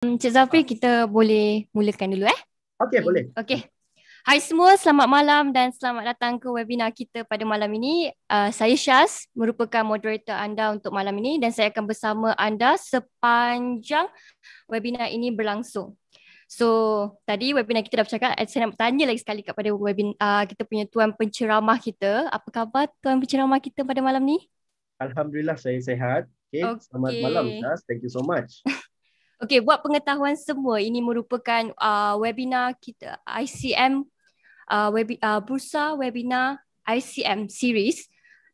Encik hmm, Zafri, ah. kita boleh mulakan dulu eh. Okey, okay. boleh. Okey. Hai semua, selamat malam dan selamat datang ke webinar kita pada malam ini. Uh, saya Syaz, merupakan moderator anda untuk malam ini dan saya akan bersama anda sepanjang webinar ini berlangsung. So, tadi webinar kita dah bercakap, eh, saya nak tanya lagi sekali kepada webinar uh, kita punya tuan penceramah kita. Apa khabar tuan penceramah kita pada malam ni? Alhamdulillah saya sehat. Okay. okay. Selamat malam Syaz. Thank you so much. Okay, buat pengetahuan semua, ini merupakan uh, webinar kita ICM, uh, web, uh, Bursa Webinar ICM Series.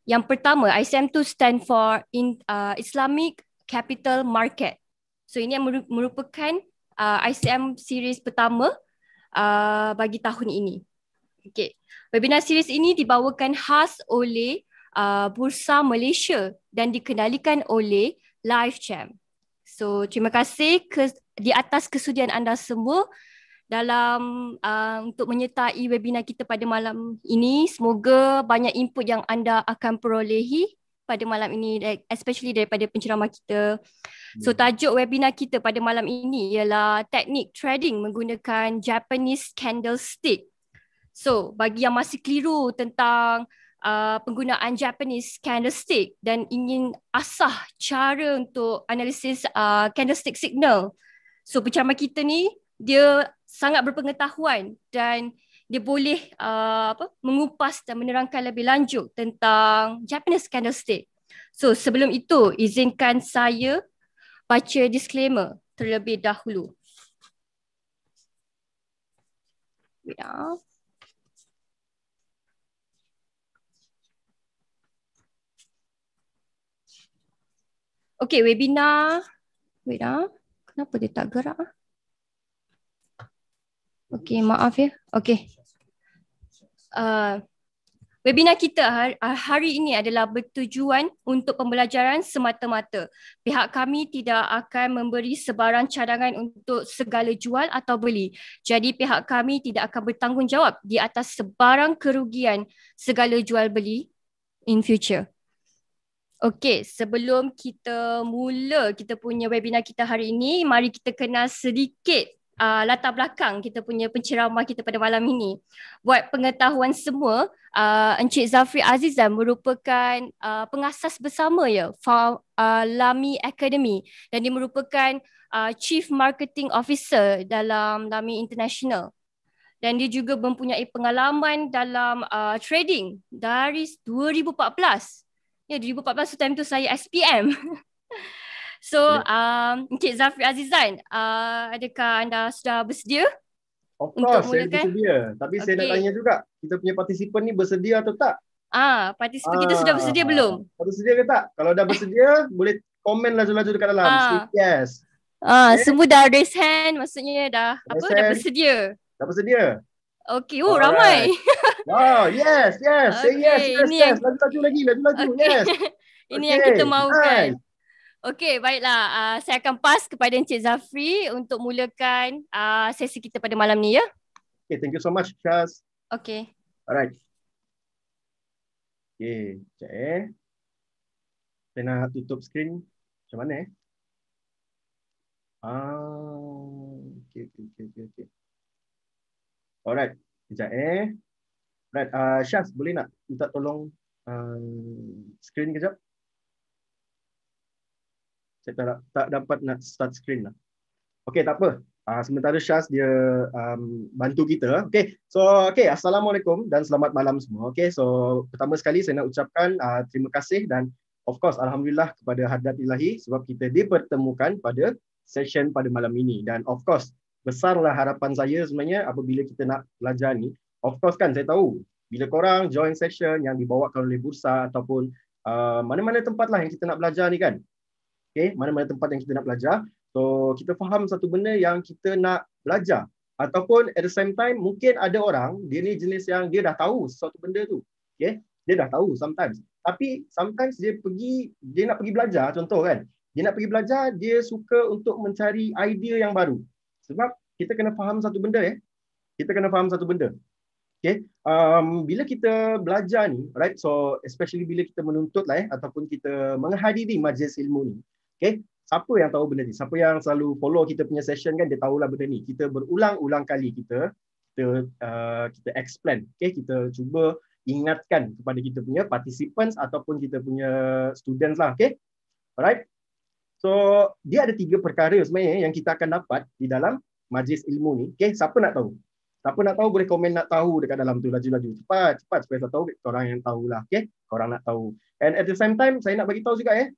Yang pertama, ICM tu stand for in, uh, Islamic Capital Market. So, ini merupakan uh, ICM Series pertama uh, bagi tahun ini. Okay. Webinar series ini dibawakan khas oleh uh, Bursa Malaysia dan dikendalikan oleh LiveChamp. So terima kasih ke, di atas kesudian anda semua dalam uh, untuk menyertai webinar kita pada malam ini. Semoga banyak input yang anda akan perolehi pada malam ini eh, especially daripada penceramah kita. So hmm. tajuk webinar kita pada malam ini ialah teknik trading menggunakan Japanese candlestick. So bagi yang masih keliru tentang Uh, penggunaan Japanese candlestick dan ingin asah cara untuk analisis uh, candlestick signal. So pencerama kita ni dia sangat berpengetahuan dan dia boleh uh, apa mengupas dan menerangkan lebih lanjut tentang Japanese candlestick. So sebelum itu izinkan saya baca disclaimer terlebih dahulu. Yeah. Okay, webinar. Wait ah. Kenapa dia tak gerak? Ah? Okay, maaf ya. Okay. Uh, webinar kita hari ini adalah bertujuan untuk pembelajaran semata-mata. Pihak kami tidak akan memberi sebarang cadangan untuk segala jual atau beli. Jadi pihak kami tidak akan bertanggungjawab di atas sebarang kerugian segala jual beli in future. Okey, sebelum kita mula kita punya webinar kita hari ini, mari kita kenal sedikit uh, latar belakang kita punya penceramah kita pada malam ini. Buat pengetahuan semua, uh, Encik Zafri Azizan merupakan uh, pengasas bersama ya, Farm, uh, Lami Academy dan dia merupakan uh, Chief Marketing Officer dalam Lami International. Dan dia juga mempunyai pengalaman dalam uh, trading dari 2014 Ya, yeah, 2014 tu time tu saya SPM. so, um, Encik Zafri Azizan, uh, adakah anda sudah bersedia? Of course, untuk saya bersedia. Tapi okay. saya nak tanya juga, kita punya partisipan ni bersedia atau tak? Ah, partisipan ah, kita sudah ah. bersedia ah, belum? Bersedia ke tak? Kalau dah bersedia, boleh komen laju-laju dekat dalam. Ah. Say yes. Ah, okay. Semua dah raise hand, maksudnya dah, apa, hand. dah bersedia. Dah bersedia? Okay, oh All ramai. Right. Oh, yes, yes. Okay. Say yes, yes, Ini yes. lagi laju yang... lagi, laju okay. yes. Ini okay. yang kita mahukan. Okay, baiklah. Uh, saya akan pass kepada Encik Zafri untuk mulakan uh, sesi kita pada malam ni, ya. Okay, thank you so much, Syaz. Okay. Alright. Okay, sekejap eh. Saya nak tutup skrin. Macam mana eh? Ah, okay, okay, okay. okay. Alright. Sekejap eh. Right, uh, Syaz boleh nak minta tolong uh, screen kejap? Saya tak, tak dapat nak start screen lah. Okay, tak apa. Uh, sementara Syaz dia um, bantu kita. Okay, so okay, Assalamualaikum dan selamat malam semua. Okay, so pertama sekali saya nak ucapkan uh, terima kasih dan of course Alhamdulillah kepada Hadrat Ilahi sebab kita dipertemukan pada session pada malam ini. Dan of course, besarlah harapan saya sebenarnya apabila kita nak belajar ni. Of course kan saya tahu bila korang join session yang dibawa kalau oleh bursa ataupun uh, mana-mana tempat lah yang kita nak belajar ni kan. Okay, mana-mana tempat yang kita nak belajar. So kita faham satu benda yang kita nak belajar. Ataupun at the same time mungkin ada orang dia ni jenis yang dia dah tahu satu benda tu. Okay, dia dah tahu sometimes. Tapi sometimes dia pergi dia nak pergi belajar contoh kan. Dia nak pergi belajar, dia suka untuk mencari idea yang baru. Sebab kita kena faham satu benda ya. Kita kena faham satu benda. Okay. Um, bila kita belajar ni, right? So especially bila kita menuntut lah ya, ataupun kita menghadiri majlis ilmu ni. Okay. Siapa yang tahu benda ni? Siapa yang selalu follow kita punya session kan dia tahulah benda ni. Kita berulang-ulang kali kita kita uh, kita explain. Okay. Kita cuba ingatkan kepada kita punya participants ataupun kita punya students lah. Okay. Alright. So dia ada tiga perkara sebenarnya yang kita akan dapat di dalam majlis ilmu ni. Okay, siapa nak tahu? Siapa nak tahu boleh komen nak tahu dekat dalam tu laju-laju. Cepat, cepat supaya saya tahu orang yang tahulah. Okay, korang nak tahu. And at the same time, saya nak bagi tahu juga eh.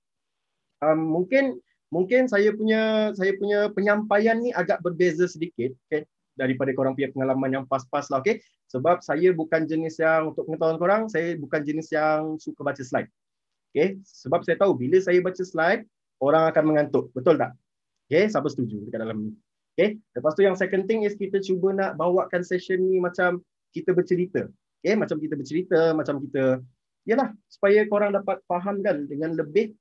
Um, mungkin mungkin saya punya saya punya penyampaian ni agak berbeza sedikit. Okay, daripada korang punya pengalaman yang pas-pas lah. Okay, sebab saya bukan jenis yang untuk pengetahuan korang, saya bukan jenis yang suka baca slide. Okay, sebab saya tahu bila saya baca slide, orang akan mengantuk. Betul tak? Okay, siapa setuju dekat dalam ni? Okay, lepas tu yang second thing is kita cuba nak bawakan session ni macam kita bercerita. Okay, macam kita bercerita, macam kita, yalah, supaya korang dapat faham kan dengan lebih,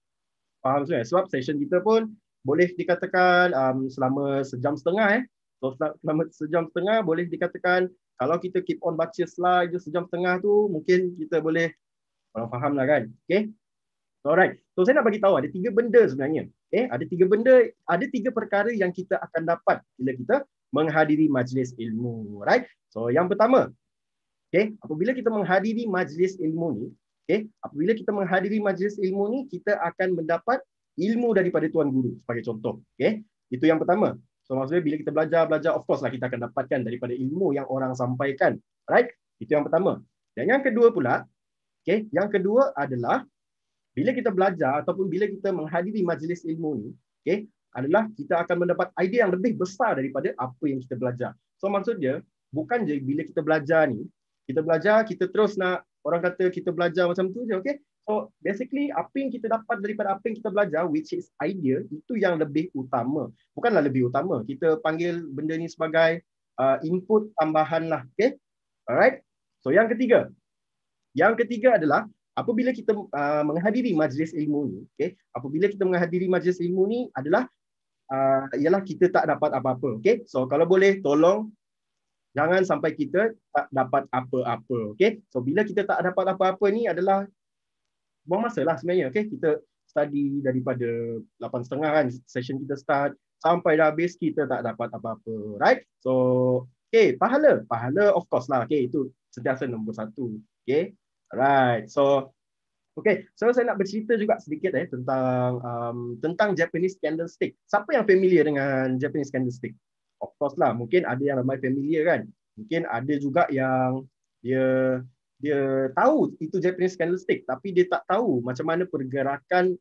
faham semua. Sebab session kita pun boleh dikatakan um, selama sejam setengah eh. So, selama sejam setengah boleh dikatakan kalau kita keep on baca slide je sejam setengah tu, mungkin kita boleh orang faham lah kan. Okay, Alright. So saya nak bagi tahu ada tiga benda sebenarnya. Eh, ada tiga benda, ada tiga perkara yang kita akan dapat bila kita menghadiri majlis ilmu. Right. So yang pertama, okay, apabila kita menghadiri majlis ilmu ni, okay, apabila kita menghadiri majlis ilmu ni, kita akan mendapat ilmu daripada tuan guru sebagai contoh. Okay. Itu yang pertama. So maksudnya bila kita belajar, belajar of course lah kita akan dapatkan daripada ilmu yang orang sampaikan. Right. Itu yang pertama. Dan yang kedua pula, okay, yang kedua adalah bila kita belajar ataupun bila kita menghadiri majlis ilmu ni okay, adalah kita akan mendapat idea yang lebih besar daripada apa yang kita belajar so maksudnya bukan je bila kita belajar ni kita belajar kita terus nak orang kata kita belajar macam tu je okay? so basically apa yang kita dapat daripada apa yang kita belajar which is idea itu yang lebih utama bukanlah lebih utama kita panggil benda ni sebagai uh, input tambahan lah okay? alright so yang ketiga yang ketiga adalah apabila kita uh, menghadiri majlis ilmu ni okey apabila kita menghadiri majlis ilmu ni adalah uh, ialah kita tak dapat apa-apa okey so kalau boleh tolong jangan sampai kita tak dapat apa-apa okey so bila kita tak dapat apa-apa ni adalah buang masalah sebenarnya okey kita study daripada 8.30 kan session kita start sampai dah habis kita tak dapat apa-apa right so okey pahala pahala of course lah okey itu sentiasa nombor satu okey Right. So okay, so saya nak bercerita juga sedikit eh tentang um, tentang Japanese candlestick. Siapa yang familiar dengan Japanese candlestick? Of course lah, mungkin ada yang ramai familiar kan. Mungkin ada juga yang dia dia tahu itu Japanese candlestick tapi dia tak tahu macam mana pergerakan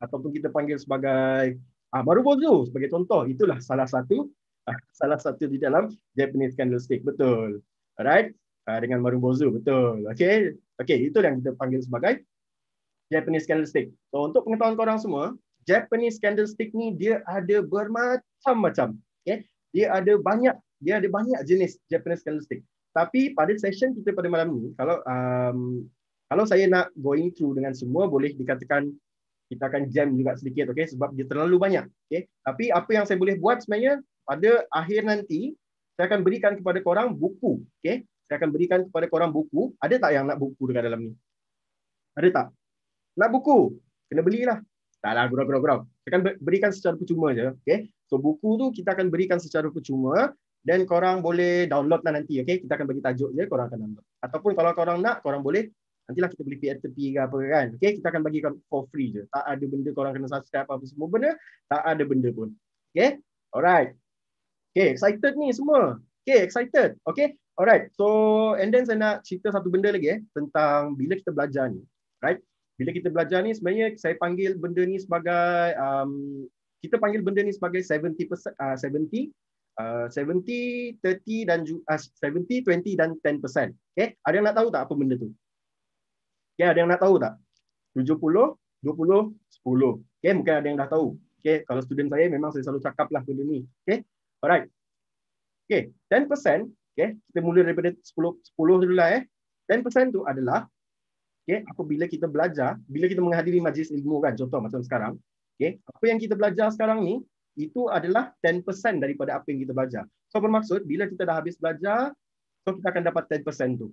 ataupun kita panggil sebagai ah baru bozo sebagai contoh itulah salah satu salah satu di dalam Japanese candlestick betul alright uh, dengan Marubozu betul. Okey. Okey, itu yang kita panggil sebagai Japanese candlestick. So untuk pengetahuan korang semua, Japanese candlestick ni dia ada bermacam-macam. Okey. Dia ada banyak, dia ada banyak jenis Japanese candlestick. Tapi pada session kita pada malam ni, kalau um, kalau saya nak going through dengan semua boleh dikatakan kita akan jam juga sedikit okey sebab dia terlalu banyak. Okey. Tapi apa yang saya boleh buat sebenarnya pada akhir nanti saya akan berikan kepada korang buku okey saya akan berikan kepada korang buku. Ada tak yang nak buku dengan dalam ni? Ada tak? Nak buku? Kena belilah. Tak lah, gurau, gurau, Saya akan berikan secara percuma je. Okay? So, buku tu kita akan berikan secara percuma. Dan korang boleh download lah nanti. Okay? Kita akan bagi tajuk je, korang akan download. Ataupun kalau korang nak, korang boleh. Nantilah kita beli PR tepi ke apa kan. Okay? Kita akan bagi for free je. Tak ada benda korang kena subscribe apa-apa semua benda. Tak ada benda pun. Okay? Alright. Okay, excited ni semua. Okay, excited. Okay, Alright, so and then saya nak cerita satu benda lagi eh tentang bila kita belajar ni, right? Bila kita belajar ni sebenarnya saya panggil benda ni sebagai um, kita panggil benda ni sebagai 70 uh, 70 Uh, 70, 30 dan uh, 70, 20 dan 10%. Okay, ada yang nak tahu tak apa benda tu? Okay, ada yang nak tahu tak? 70, 20, 10. Okay, mungkin ada yang dah tahu. Okay, kalau student saya memang saya selalu cakap lah benda ni. Okay, alright. Okay, Okay, kita mula daripada 10 10 dulu lah eh. 10% tu adalah okay, apabila kita belajar, bila kita menghadiri majlis ilmu kan, contoh macam sekarang, okay, apa yang kita belajar sekarang ni, itu adalah 10% daripada apa yang kita belajar. So bermaksud, bila kita dah habis belajar, so kita akan dapat 10% tu.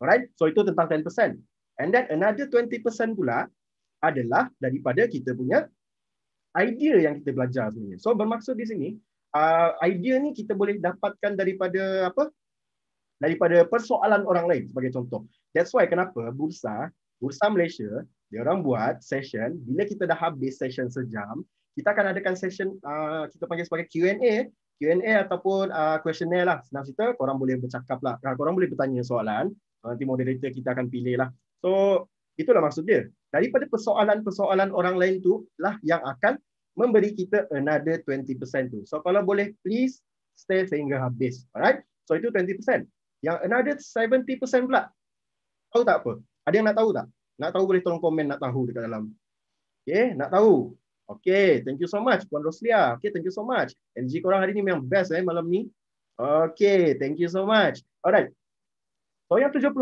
Alright, so itu tentang 10%. And then another 20% pula adalah daripada kita punya idea yang kita belajar sebenarnya. So bermaksud di sini, uh, idea ni kita boleh dapatkan daripada apa? daripada persoalan orang lain sebagai contoh. That's why kenapa bursa, bursa Malaysia, dia orang buat session, bila kita dah habis session sejam, kita akan adakan session uh, kita panggil sebagai Q&A, Q&A ataupun uh, questionnaire lah. Senang cerita, korang boleh bercakap lah. Korang boleh bertanya soalan, nanti moderator kita akan pilih lah. So, itulah maksud dia. Daripada persoalan-persoalan orang lain tu lah yang akan memberi kita another 20% tu. So kalau boleh please stay sehingga habis. Alright? So itu 20%. Yang another 70% pula. Tahu tak apa? Ada yang nak tahu tak? Nak tahu boleh tolong komen nak tahu dekat dalam. Okay, nak tahu. Okay, thank you so much Puan Roslia. Okay, thank you so much. Energy korang hari ni memang best eh malam ni. Okay, thank you so much. Alright. So yang 70%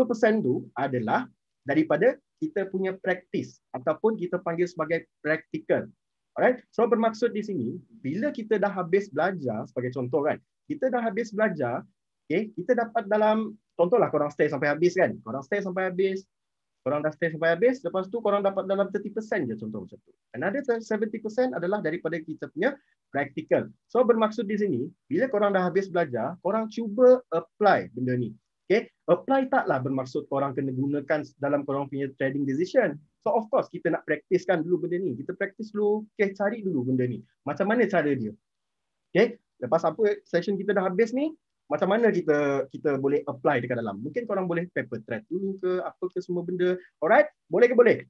tu adalah daripada kita punya praktis ataupun kita panggil sebagai practical. Alright. So bermaksud di sini bila kita dah habis belajar sebagai contoh kan. Kita dah habis belajar, okey, kita dapat dalam contohlah korang stay sampai habis kan. Korang stay sampai habis. Korang dah stay sampai habis, lepas tu korang dapat dalam 30% je contoh macam tu. Another 70% adalah daripada kita punya practical. So bermaksud di sini bila korang dah habis belajar, korang cuba apply benda ni. Okay, apply taklah bermaksud orang kena gunakan dalam korang punya trading decision. So of course kita nak praktiskan dulu benda ni. Kita praktis dulu, okay, cari dulu benda ni. Macam mana cara dia? Okay, lepas apa session kita dah habis ni, macam mana kita kita boleh apply dekat dalam? Mungkin korang boleh paper trade dulu ke, apa ke semua benda. Alright, boleh ke boleh?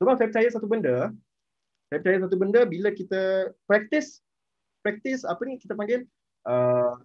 Sebab saya percaya satu benda, saya percaya satu benda bila kita praktis, praktis apa ni kita panggil, uh,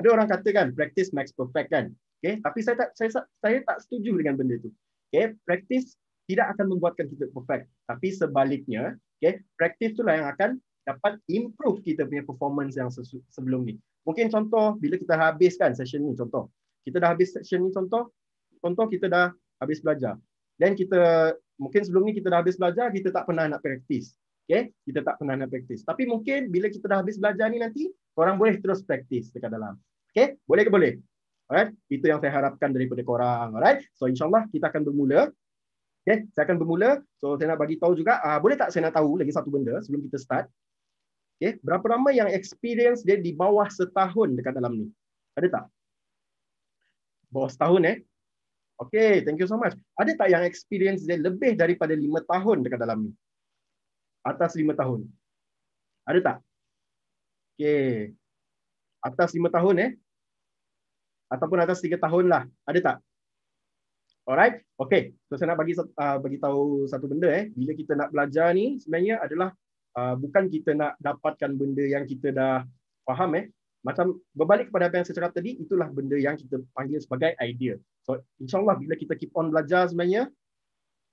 ada orang kata kan, practice makes perfect kan. Okay, tapi saya tak saya saya tak setuju dengan benda itu. Okay, praktis tidak akan membuatkan kita perfect, tapi sebaliknya, okay, practice itulah yang akan dapat improve kita punya performance yang sebelum ni. Mungkin contoh bila kita habiskan session ni contoh. Kita dah habis session ni contoh. Contoh kita dah habis belajar. dan kita mungkin sebelum ni kita dah habis belajar, kita tak pernah nak praktis. Okay? Kita tak pernah nak praktis. Tapi mungkin bila kita dah habis belajar ni nanti, orang boleh terus praktis dekat dalam. Okay? Boleh ke boleh? Alright, itu yang saya harapkan daripada korang. Alright, so insyaallah kita akan bermula. Okay, saya akan bermula. So saya nak bagi tahu juga, uh, boleh tak saya nak tahu lagi satu benda sebelum kita start? Okay, berapa ramai yang experience dia di bawah setahun dekat dalam ni? Ada tak? Bawah setahun eh? Okay, thank you so much. Ada tak yang experience dia lebih daripada lima tahun dekat dalam ni? Atas lima tahun? Ada tak? Okay. Atas lima tahun eh? ataupun atas 3 tahun lah. Ada tak? Alright. Okay. So saya nak bagi uh, bagi tahu satu benda eh. Bila kita nak belajar ni sebenarnya adalah uh, bukan kita nak dapatkan benda yang kita dah faham eh. Macam berbalik kepada apa yang saya cakap tadi, itulah benda yang kita panggil sebagai idea. So insyaAllah bila kita keep on belajar sebenarnya,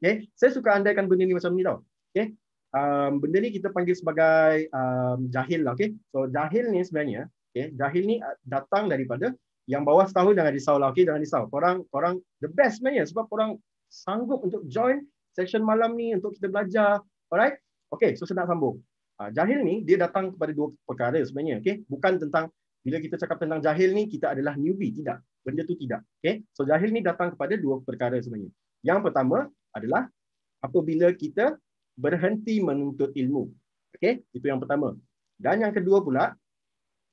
okay, saya suka andaikan benda ni macam ni tau. Okay. Um, benda ni kita panggil sebagai um, jahil lah. Okay. So jahil ni sebenarnya, okay, jahil ni uh, datang daripada yang bawah setahun jangan risau lah. Okay, jangan risau. Korang, korang the best sebenarnya sebab korang sanggup untuk join session malam ni untuk kita belajar. Alright? Okay, so saya nak sambung. Uh, jahil ni, dia datang kepada dua perkara sebenarnya. Okay? Bukan tentang, bila kita cakap tentang jahil ni, kita adalah newbie. Tidak. Benda tu tidak. Okay? So, jahil ni datang kepada dua perkara sebenarnya. Yang pertama adalah apabila kita berhenti menuntut ilmu. Okay? Itu yang pertama. Dan yang kedua pula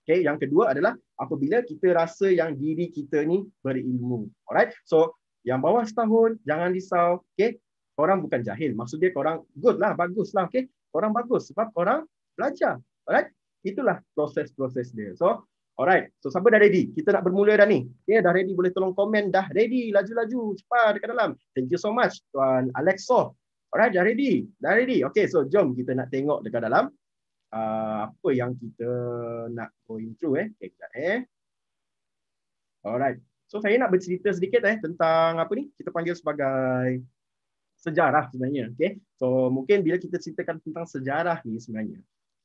Okay, yang kedua adalah apabila kita rasa yang diri kita ni berilmu. Alright, so yang bawah setahun jangan risau. Okay, korang bukan jahil. Maksud dia korang good lah, bagus lah. Okay, korang bagus sebab korang belajar. Alright, itulah proses-proses dia. So Alright, so siapa dah ready? Kita nak bermula dah ni. Okay, dah ready boleh tolong komen. Dah ready, laju-laju, cepat dekat dalam. Thank you so much, Tuan Alexo. Alright, dah ready. Dah ready. Okay, so jom kita nak tengok dekat dalam Ah, apa yang kita nak go into eh. Okay, sekejap eh. Alright. So saya nak bercerita sedikit eh tentang apa ni? Kita panggil sebagai sejarah sebenarnya. Okay. So mungkin bila kita ceritakan tentang sejarah ni sebenarnya.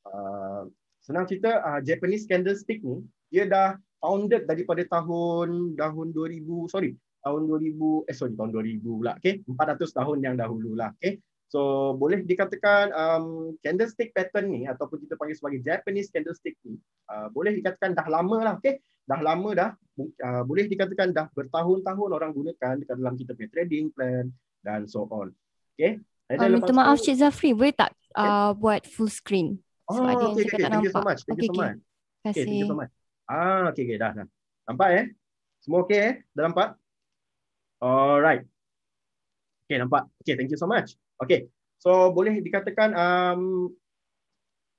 Uh, senang cerita uh, Japanese candlestick ni dia dah founded daripada tahun tahun 2000 sorry tahun 2000 eh sorry tahun 2000 pula okey 400 tahun yang dahulu lah okey So boleh dikatakan um, candlestick pattern ni ataupun kita panggil sebagai Japanese candlestick ni uh, boleh dikatakan dah lama lah, okay? Dah lama dah, uh, boleh dikatakan dah bertahun-tahun orang gunakan dekat dalam kita punya trading plan dan so on. Okay? Uh, ah, minta maaf Cik Zafri, boleh tak okay. Uh, buat full screen? Oh, okay, okay, okay. Thank nampak. you so much. Thank okay, you so okay. much. Okay, thank you so much. Ah, okay, okay, dah, dah. Nampak eh? Semua okay eh? Dah nampak? Alright. Okay, nampak. Okay, thank you so much. Okay. So boleh dikatakan um,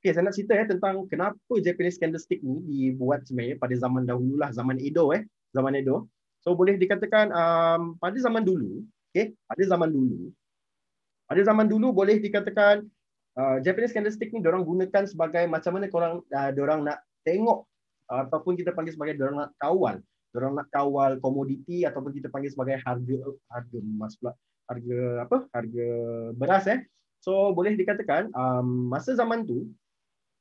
okay, saya nak cerita eh, tentang kenapa Japanese candlestick ni dibuat sebenarnya pada zaman dahulu lah, zaman Edo eh, zaman Edo. So boleh dikatakan um, pada zaman dulu, okay, pada zaman dulu, pada zaman dulu boleh dikatakan uh, Japanese candlestick ni orang gunakan sebagai macam mana korang uh, orang nak tengok uh, ataupun kita panggil sebagai orang nak kawal, orang nak kawal komoditi ataupun kita panggil sebagai harga harga emas pula harga apa harga beras eh so boleh dikatakan um, masa zaman tu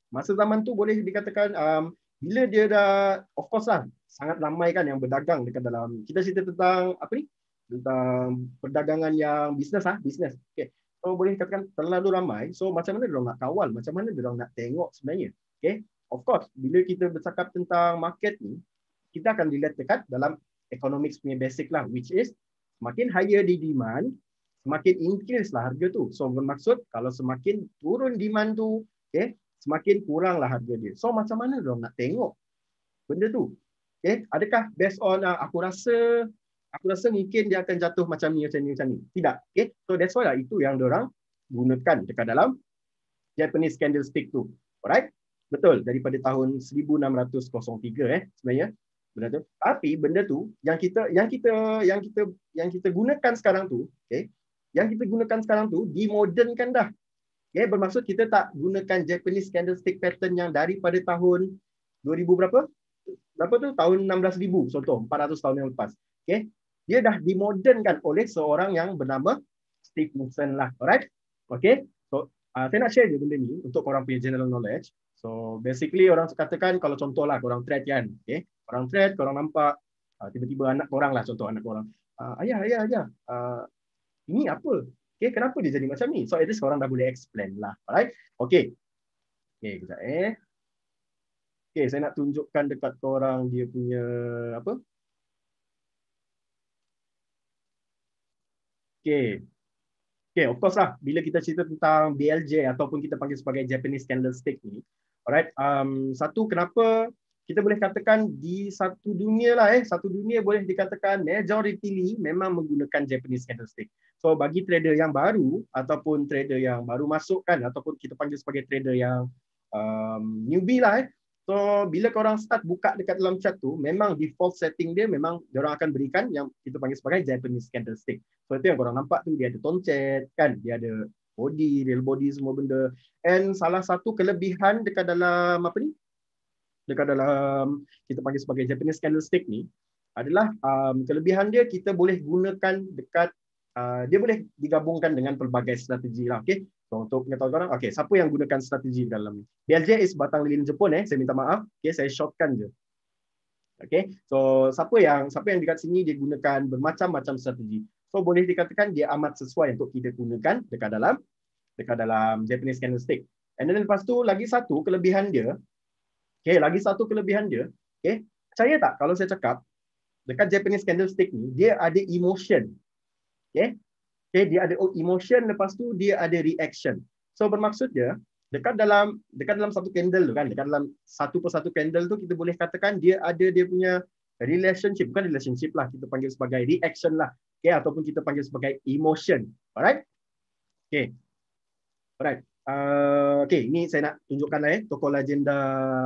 masa zaman tu boleh dikatakan um, bila dia dah of course lah sangat ramai kan yang berdagang dekat dalam kita cerita tentang apa ni tentang perdagangan yang bisnes ah bisnes okey so boleh katakan terlalu ramai so macam mana dia nak kawal macam mana dia nak tengok sebenarnya okey of course bila kita bercakap tentang market ni kita akan dilihat dekat dalam economics punya basic lah which is Semakin higher di demand, semakin increase lah harga tu. So bermaksud kalau semakin turun demand tu, okay, semakin kurang lah harga dia. So macam mana dia nak tengok benda tu? Okay, adakah based on uh, aku rasa aku rasa mungkin dia akan jatuh macam ni macam ni macam ni. Tidak. Okay. So that's why lah itu yang orang gunakan dekat dalam Japanese candlestick tu. Alright? Betul daripada tahun 1603 eh sebenarnya benda tu tapi benda tu yang kita yang kita yang kita yang kita gunakan sekarang tu okay? yang kita gunakan sekarang tu dimodernkan dah okay? bermaksud kita tak gunakan japanese candlestick pattern yang daripada tahun 2000 berapa berapa tu tahun 16000 contoh 400 tahun yang lepas okey dia dah dimodernkan oleh seorang yang bernama Steve Mason lah alright okey so uh, saya nak share je benda ni untuk korang punya general knowledge So basically orang katakan kalau contohlah orang thread kan. Okay. Orang thread, orang nampak ah, tiba-tiba uh, anak orang lah contoh anak orang. Uh, ah, ayah, ayah, ayah. Uh, ini apa? Okay, kenapa dia jadi macam ni? So at least korang dah boleh explain lah. Alright? Okay. Okay, kejap eh. Okay, saya nak tunjukkan dekat korang dia punya apa? Okay. Okay, of course lah. Bila kita cerita tentang BLJ ataupun kita panggil sebagai Japanese candlestick ni, Alright, um, satu kenapa kita boleh katakan di satu dunia lah eh, satu dunia boleh dikatakan majority ni memang menggunakan Japanese candlestick. So bagi trader yang baru ataupun trader yang baru masuk kan ataupun kita panggil sebagai trader yang um, newbie lah eh. So bila orang start buka dekat dalam chat tu, memang default setting dia memang orang akan berikan yang kita panggil sebagai Japanese candlestick. So itu yang orang nampak tu dia ada toncet kan, dia ada body, real body semua benda. And salah satu kelebihan dekat dalam apa ni? Dekat dalam kita panggil sebagai Japanese candlestick ni adalah um, kelebihan dia kita boleh gunakan dekat uh, dia boleh digabungkan dengan pelbagai strategi lah. Okay. So, untuk pengetahuan korang, okay, siapa yang gunakan strategi dalam ni? is batang lilin Jepun eh, saya minta maaf. Okay, saya shortkan je. Okay, so siapa yang siapa yang dekat sini dia gunakan bermacam-macam strategi. So boleh dikatakan dia amat sesuai untuk kita gunakan dekat dalam dekat dalam Japanese candlestick. And then lepas tu lagi satu kelebihan dia. Okay, lagi satu kelebihan dia. Okay, percaya tak kalau saya cakap dekat Japanese candlestick ni dia ada emotion. Okay, okay dia ada oh, emotion lepas tu dia ada reaction. So bermaksud dia dekat dalam dekat dalam satu candle tu kan dekat dalam satu per satu candle tu kita boleh katakan dia ada dia punya relationship bukan relationship lah kita panggil sebagai reaction lah okay, ataupun kita panggil sebagai emotion. Alright? Okay. Alright. Uh, okay, ini saya nak tunjukkan lah eh, tokoh legenda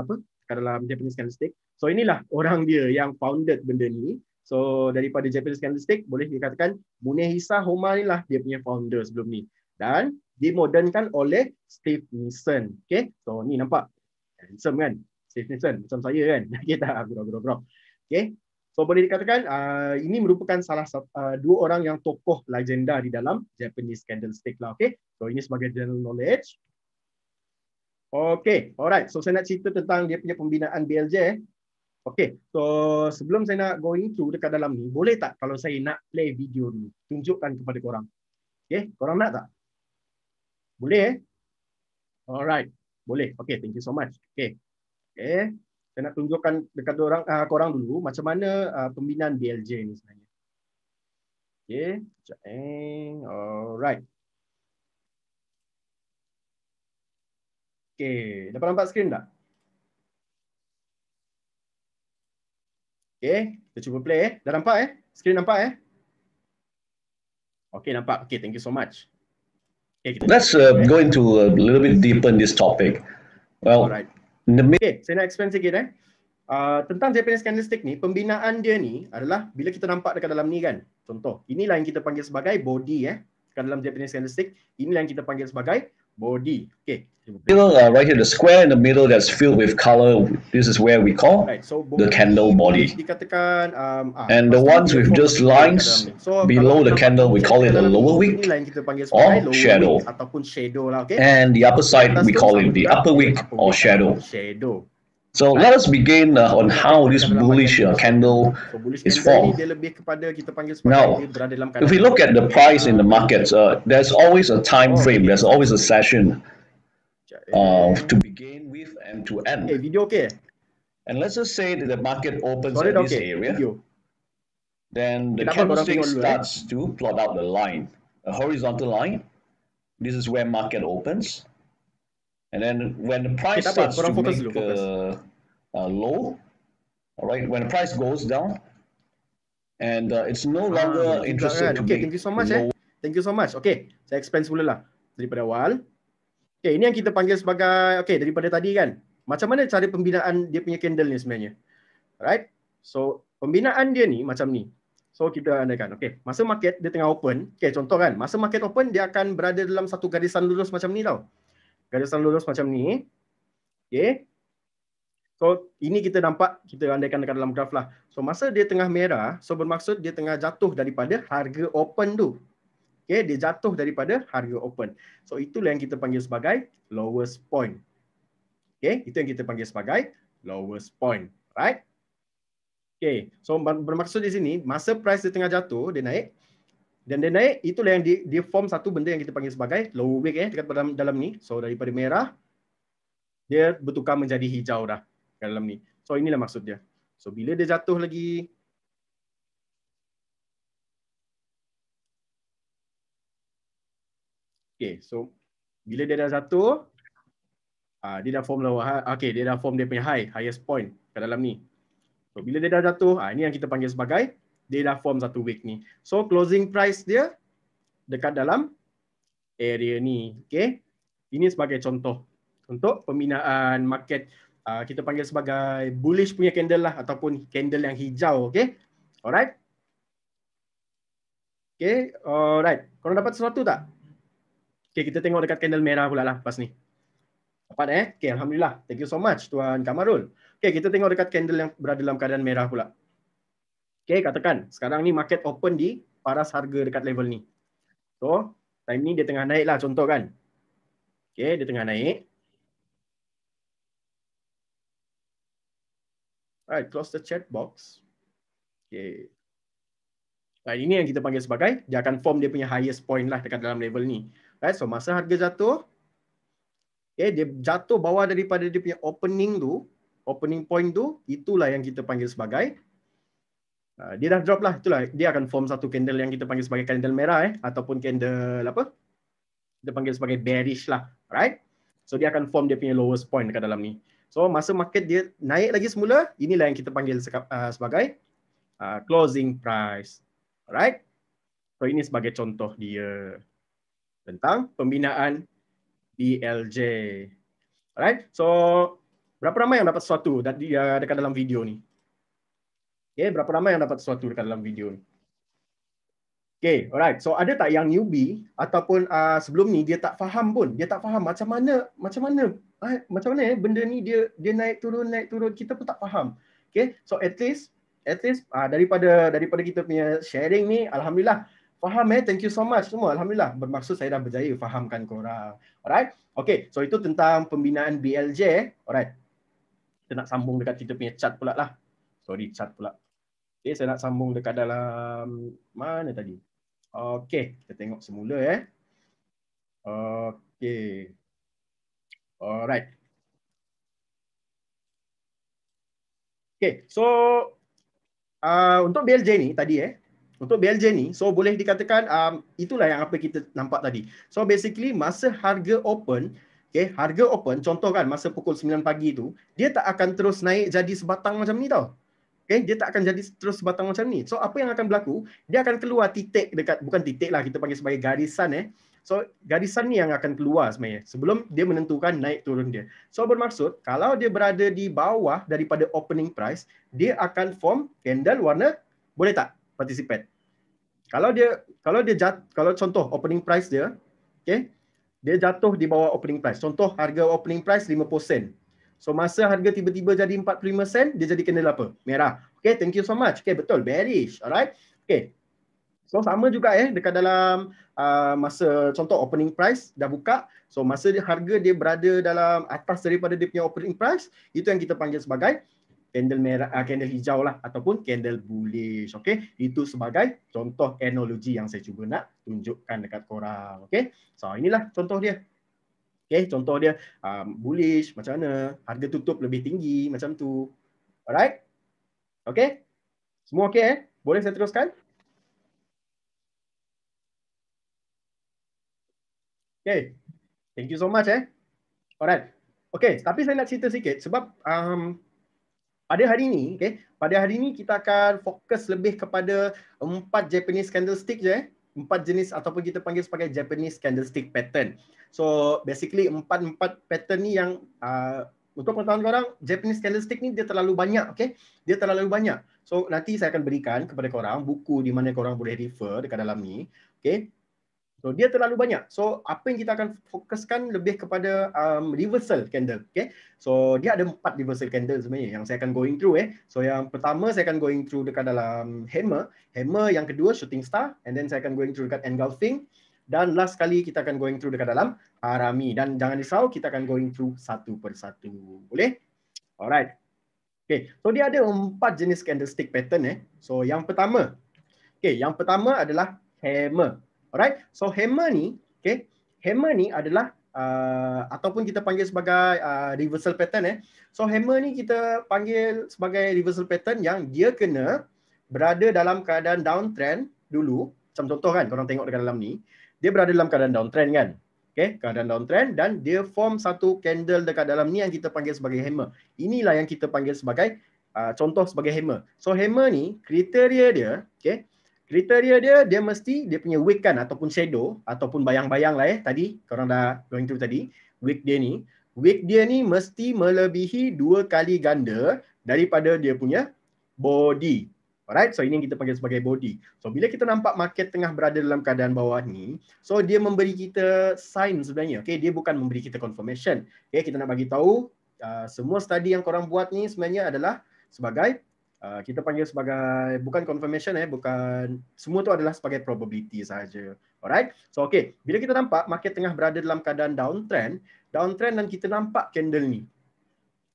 apa? Kat dalam Japanese candlestick. So inilah orang dia yang founded benda ni. So daripada Japanese candlestick boleh dikatakan Munehisa Homa ni lah dia punya founder sebelum ni. Dan dimodernkan oleh Steve Nissen. Okay, so ni nampak handsome kan? Steve Nissen macam saya kan? Kita okay, gurau-gurau-gurau. Okay, So boleh dikatakan uh, ini merupakan salah satu uh, dua orang yang tokoh legenda di dalam Japanese candlestick lah. Okay. So ini sebagai general knowledge. Okay. Alright. So saya nak cerita tentang dia punya pembinaan BLJ. Eh. Okay. So sebelum saya nak going through dekat dalam ni, boleh tak kalau saya nak play video ni tunjukkan kepada korang? Okay. Korang nak tak? Boleh eh? Alright. Boleh. Okay. Thank you so much. Okay. Okay saya nak tunjukkan dekat orang uh, ah, korang dulu macam mana uh, pembinaan BLJ ni sebenarnya. Okey, sekejap eh. Alright. Okey, dapat nampak skrin tak? Okey, kita cuba play eh. Dah nampak eh? Skrin nampak eh? Okey, nampak. Okey, thank you so much. Okay, Let's uh, go into a little bit deeper in this topic. Well, Alright. Okay, saya nak explain sikit eh. Uh, tentang Japanese candlestick ni, pembinaan dia ni adalah bila kita nampak dekat dalam ni kan. Contoh, inilah yang kita panggil sebagai body eh. Dekat dalam Japanese candlestick, inilah yang kita panggil sebagai body. Okay. Middle, uh, right here, the square in the middle that's filled with color. This is where we call right, so the candle body. Dikatakan, um, ah, and the ones with just lines so, below the candle, we call it the lower wick or shadow. shadow lah, okay? And the upper side, we call it the upper wick or shadow. shadow. So let us begin uh, on how this bullish uh, candle is formed. Now, if we look at the price in the ah. markets, uh, there's always a time oh, frame, there's always a session uh, eh. to begin with and to end. Eh, and let's just say that the market opens at this area, then the candlestick starts to plot out the line, a horizontal line. This is where market opens. And then when the price okay, eh, starts to make dulu, uh, uh, low, alright? when the price goes down, and uh, it's no ah, longer ah, interesting kan. to okay, be thank you so much, eh. low. Eh. Thank you so much. Okay, saya explain semula lah daripada awal. Okay, ini yang kita panggil sebagai, okay, daripada tadi kan. Macam mana cara pembinaan dia punya candle ni sebenarnya? Alright, so pembinaan dia ni macam ni. So kita andaikan, okay, masa market dia tengah open, okay, contoh kan, masa market open dia akan berada dalam satu garisan lurus macam ni tau. Garisan lurus macam ni. Okay. So ini kita nampak kita andaikan dekat dalam graf lah. So masa dia tengah merah, so bermaksud dia tengah jatuh daripada harga open tu. Okay, dia jatuh daripada harga open. So itulah yang kita panggil sebagai lowest point. Okay, itu yang kita panggil sebagai lowest point. Right? Okay, so bermaksud di sini, masa price dia tengah jatuh, dia naik dan dia naik itulah yang di, dia form satu benda yang kita panggil sebagai low wake eh dekat dalam dalam ni so daripada merah dia bertukar menjadi hijau dah dalam ni so inilah maksud dia so bila dia jatuh lagi okay. so bila dia dah jatuh uh, dia dah form lower Okay, dia dah form dia punya high highest point kat dalam ni so bila dia dah jatuh uh, ini yang kita panggil sebagai dia dah form satu week ni. So closing price dia dekat dalam area ni. Okay. Ini sebagai contoh untuk pembinaan market uh, kita panggil sebagai bullish punya candle lah ataupun candle yang hijau. Okay. Alright. Okay. Alright. Korang dapat sesuatu tak? Okay. Kita tengok dekat candle merah pula lah lepas ni. Dapat eh? Okay. Alhamdulillah. Thank you so much Tuan Kamarul. Okay. Kita tengok dekat candle yang berada dalam keadaan merah pula. Okay, katakan sekarang ni market open di paras harga dekat level ni. So, time ni dia tengah naik lah contoh kan. Okay, dia tengah naik. Alright, close the chat box. Okay. Right, ini yang kita panggil sebagai, dia akan form dia punya highest point lah dekat dalam level ni. Right, so masa harga jatuh, okay, dia jatuh bawah daripada dia punya opening tu, opening point tu, itulah yang kita panggil sebagai Ha, dia dah drop lah itulah dia akan form satu candle yang kita panggil sebagai candle merah eh ataupun candle apa kita panggil sebagai bearish lah right so dia akan form dia punya lowest point dekat dalam ni so masa market dia naik lagi semula inilah yang kita panggil ah, sebagai uh, closing price right so ini sebagai contoh dia tentang pembinaan BLJ right so berapa ramai yang dapat sesuatu ah, dekat dalam video ni Okay, berapa ramai yang dapat sesuatu dekat dalam video ni? Okay, alright. So ada tak yang newbie ataupun uh, sebelum ni dia tak faham pun. Dia tak faham macam mana, macam mana, uh, macam mana eh, benda ni dia dia naik turun, naik turun. Kita pun tak faham. Okay, so at least, at least uh, daripada daripada kita punya sharing ni, Alhamdulillah, faham eh. Thank you so much semua. Alhamdulillah, bermaksud saya dah berjaya fahamkan korang. Alright, okay. So itu tentang pembinaan BLJ. Eh. Alright, kita nak sambung dekat kita punya chat pula lah. Sorry, chat pula. Okay, saya nak sambung dekat dalam mana tadi? Okey, kita tengok semula eh. Okey. Alright. Okey, so uh, untuk BLJ ni tadi eh, untuk BLJ ni, so boleh dikatakan um, itulah yang apa kita nampak tadi. So basically masa harga open, okay, harga open contoh kan masa pukul 9 pagi tu, dia tak akan terus naik jadi sebatang macam ni tau. Okay, dia tak akan jadi terus sebatang macam ni. So apa yang akan berlaku, dia akan keluar titik dekat, bukan titik lah, kita panggil sebagai garisan eh. So garisan ni yang akan keluar sebenarnya sebelum dia menentukan naik turun dia. So bermaksud kalau dia berada di bawah daripada opening price, dia akan form candle warna boleh tak participate? Kalau dia kalau dia jat, kalau contoh opening price dia, okay, dia jatuh di bawah opening price. Contoh harga opening price 50 sen. So masa harga tiba-tiba jadi 45 sen, dia jadi candle apa? Merah. Okay, thank you so much. Okay, betul. Bearish. Alright. Okay. So sama juga eh dekat dalam uh, masa contoh opening price dah buka. So masa harga dia berada dalam atas daripada dia punya opening price, itu yang kita panggil sebagai candle merah uh, candle hijau lah ataupun candle bullish. Okay. Itu sebagai contoh analogi yang saya cuba nak tunjukkan dekat korang. Okay. So inilah contoh dia. Okay, contoh dia um, bullish macam mana, harga tutup lebih tinggi macam tu. Alright? Okay? Semua okay eh? Boleh saya teruskan? Okay. Thank you so much eh. Alright. Okay, tapi saya nak cerita sikit sebab um, pada hari ini, okay, pada hari ini kita akan fokus lebih kepada empat Japanese candlestick je eh empat jenis ataupun kita panggil sebagai Japanese candlestick pattern. So basically empat-empat pattern ni yang uh, untuk pengetahuan korang, Japanese candlestick ni dia terlalu banyak, okay? Dia terlalu banyak. So nanti saya akan berikan kepada korang buku di mana korang boleh refer dekat dalam ni, okay? So dia terlalu banyak. So apa yang kita akan fokuskan lebih kepada um, reversal candle. Okay. So dia ada empat reversal candle sebenarnya yang saya akan going through. Eh. So yang pertama saya akan going through dekat dalam hammer. Hammer yang kedua shooting star. And then saya akan going through dekat engulfing. Dan last kali kita akan going through dekat dalam harami. Dan jangan risau kita akan going through satu per satu. Boleh? Alright. Okay. So dia ada empat jenis candlestick pattern. Eh. So yang pertama. Okay, yang pertama adalah hammer. Alright, so hammer ni, okay, hammer ni adalah uh, ataupun kita panggil sebagai uh, reversal pattern eh. So hammer ni kita panggil sebagai reversal pattern yang dia kena berada dalam keadaan downtrend dulu. Macam contoh kan, korang tengok dekat dalam ni. Dia berada dalam keadaan downtrend kan? Okay, keadaan downtrend dan dia form satu candle dekat dalam ni yang kita panggil sebagai hammer. Inilah yang kita panggil sebagai uh, contoh sebagai hammer. So hammer ni, kriteria dia, okay, kriteria dia dia mesti dia punya wake kan ataupun shadow ataupun bayang-bayang lah eh tadi korang dah going through tadi wake dia ni wake dia ni mesti melebihi dua kali ganda daripada dia punya body Alright, so ini yang kita panggil sebagai body. So bila kita nampak market tengah berada dalam keadaan bawah ni, so dia memberi kita sign sebenarnya. Okay, dia bukan memberi kita confirmation. Okay, kita nak bagi tahu uh, semua study yang korang buat ni sebenarnya adalah sebagai Ah, kita panggil sebagai bukan confirmation eh bukan semua tu adalah sebagai probability saja alright so okay bila kita nampak market tengah berada dalam keadaan downtrend downtrend dan kita nampak candle ni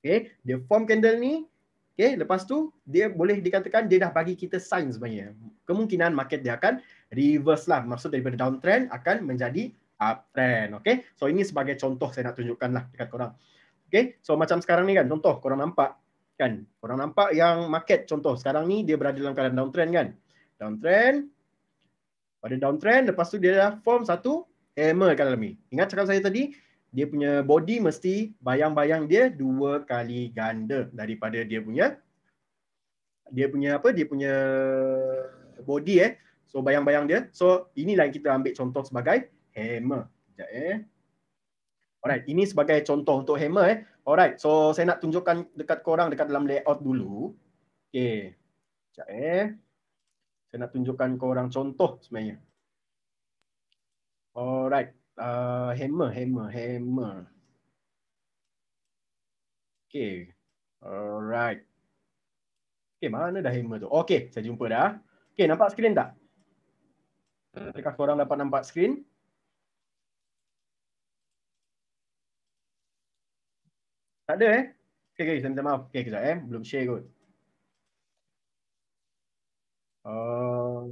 okay dia form candle ni okay lepas tu dia boleh dikatakan dia dah bagi kita sign sebenarnya kemungkinan market dia akan reverse lah maksud daripada downtrend akan menjadi uptrend okay so ini sebagai contoh saya nak tunjukkan lah dekat korang okay so macam sekarang ni kan contoh korang nampak kan orang nampak yang market contoh sekarang ni dia berada dalam keadaan downtrend kan downtrend pada downtrend lepas tu dia dah form satu hammer kat dalam ni ingat cakap saya tadi dia punya body mesti bayang-bayang dia dua kali ganda daripada dia punya dia punya apa dia punya body eh so bayang-bayang dia so inilah yang kita ambil contoh sebagai hammer sekejap eh Alright, ini sebagai contoh untuk hammer eh. Alright, so saya nak tunjukkan dekat korang dekat dalam layout dulu. Okay. Sekejap eh. Saya nak tunjukkan korang contoh sebenarnya. Alright. Uh, hammer, hammer, hammer. Okay. Alright. Okay, mana dah hammer tu? Okay, saya jumpa dah. Okay, nampak skrin tak? Adakah korang dapat nampak skrin? Tak ada eh. Okay, okay, saya minta maaf. Okay, kejap eh. Belum share kot. Uh,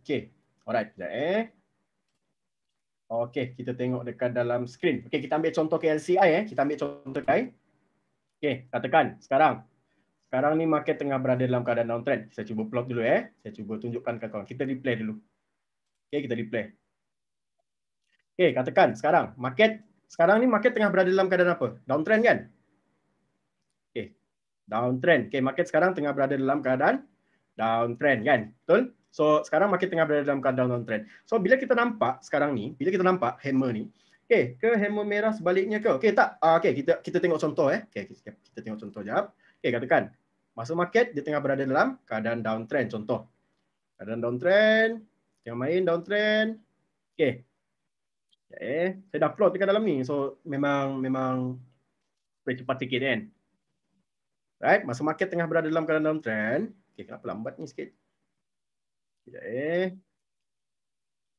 okay. Alright, kejap eh. Okay, kita tengok dekat dalam skrin. Okay, kita ambil contoh KLCI eh. Kita ambil contoh KLCI. Okay, katakan sekarang. Sekarang ni market tengah berada dalam keadaan downtrend. Saya cuba plot dulu eh. Saya cuba tunjukkan kepada kawan. Kita replay dulu. Okay, kita replay. Okay, katakan sekarang market sekarang ni market tengah berada dalam keadaan apa? Downtrend kan? Okay. Downtrend. Okay, market sekarang tengah berada dalam keadaan downtrend kan? Betul? So, sekarang market tengah berada dalam keadaan downtrend. So, bila kita nampak sekarang ni, bila kita nampak hammer ni, okay, ke hammer merah sebaliknya ke? Okay, tak. Uh, ah, okay, kita kita tengok contoh eh. Okay, kita, kita tengok contoh jap. Okay, katakan. Masa market, dia tengah berada dalam keadaan downtrend. Contoh. Keadaan downtrend. Yang main downtrend. Okay. Eh, saya dah plot dekat dalam ni. So memang memang boleh cepat sikit kan. Right, masa market tengah berada dalam keadaan downtrend. Okey, kenapa lambat ni sikit? Sekejap eh.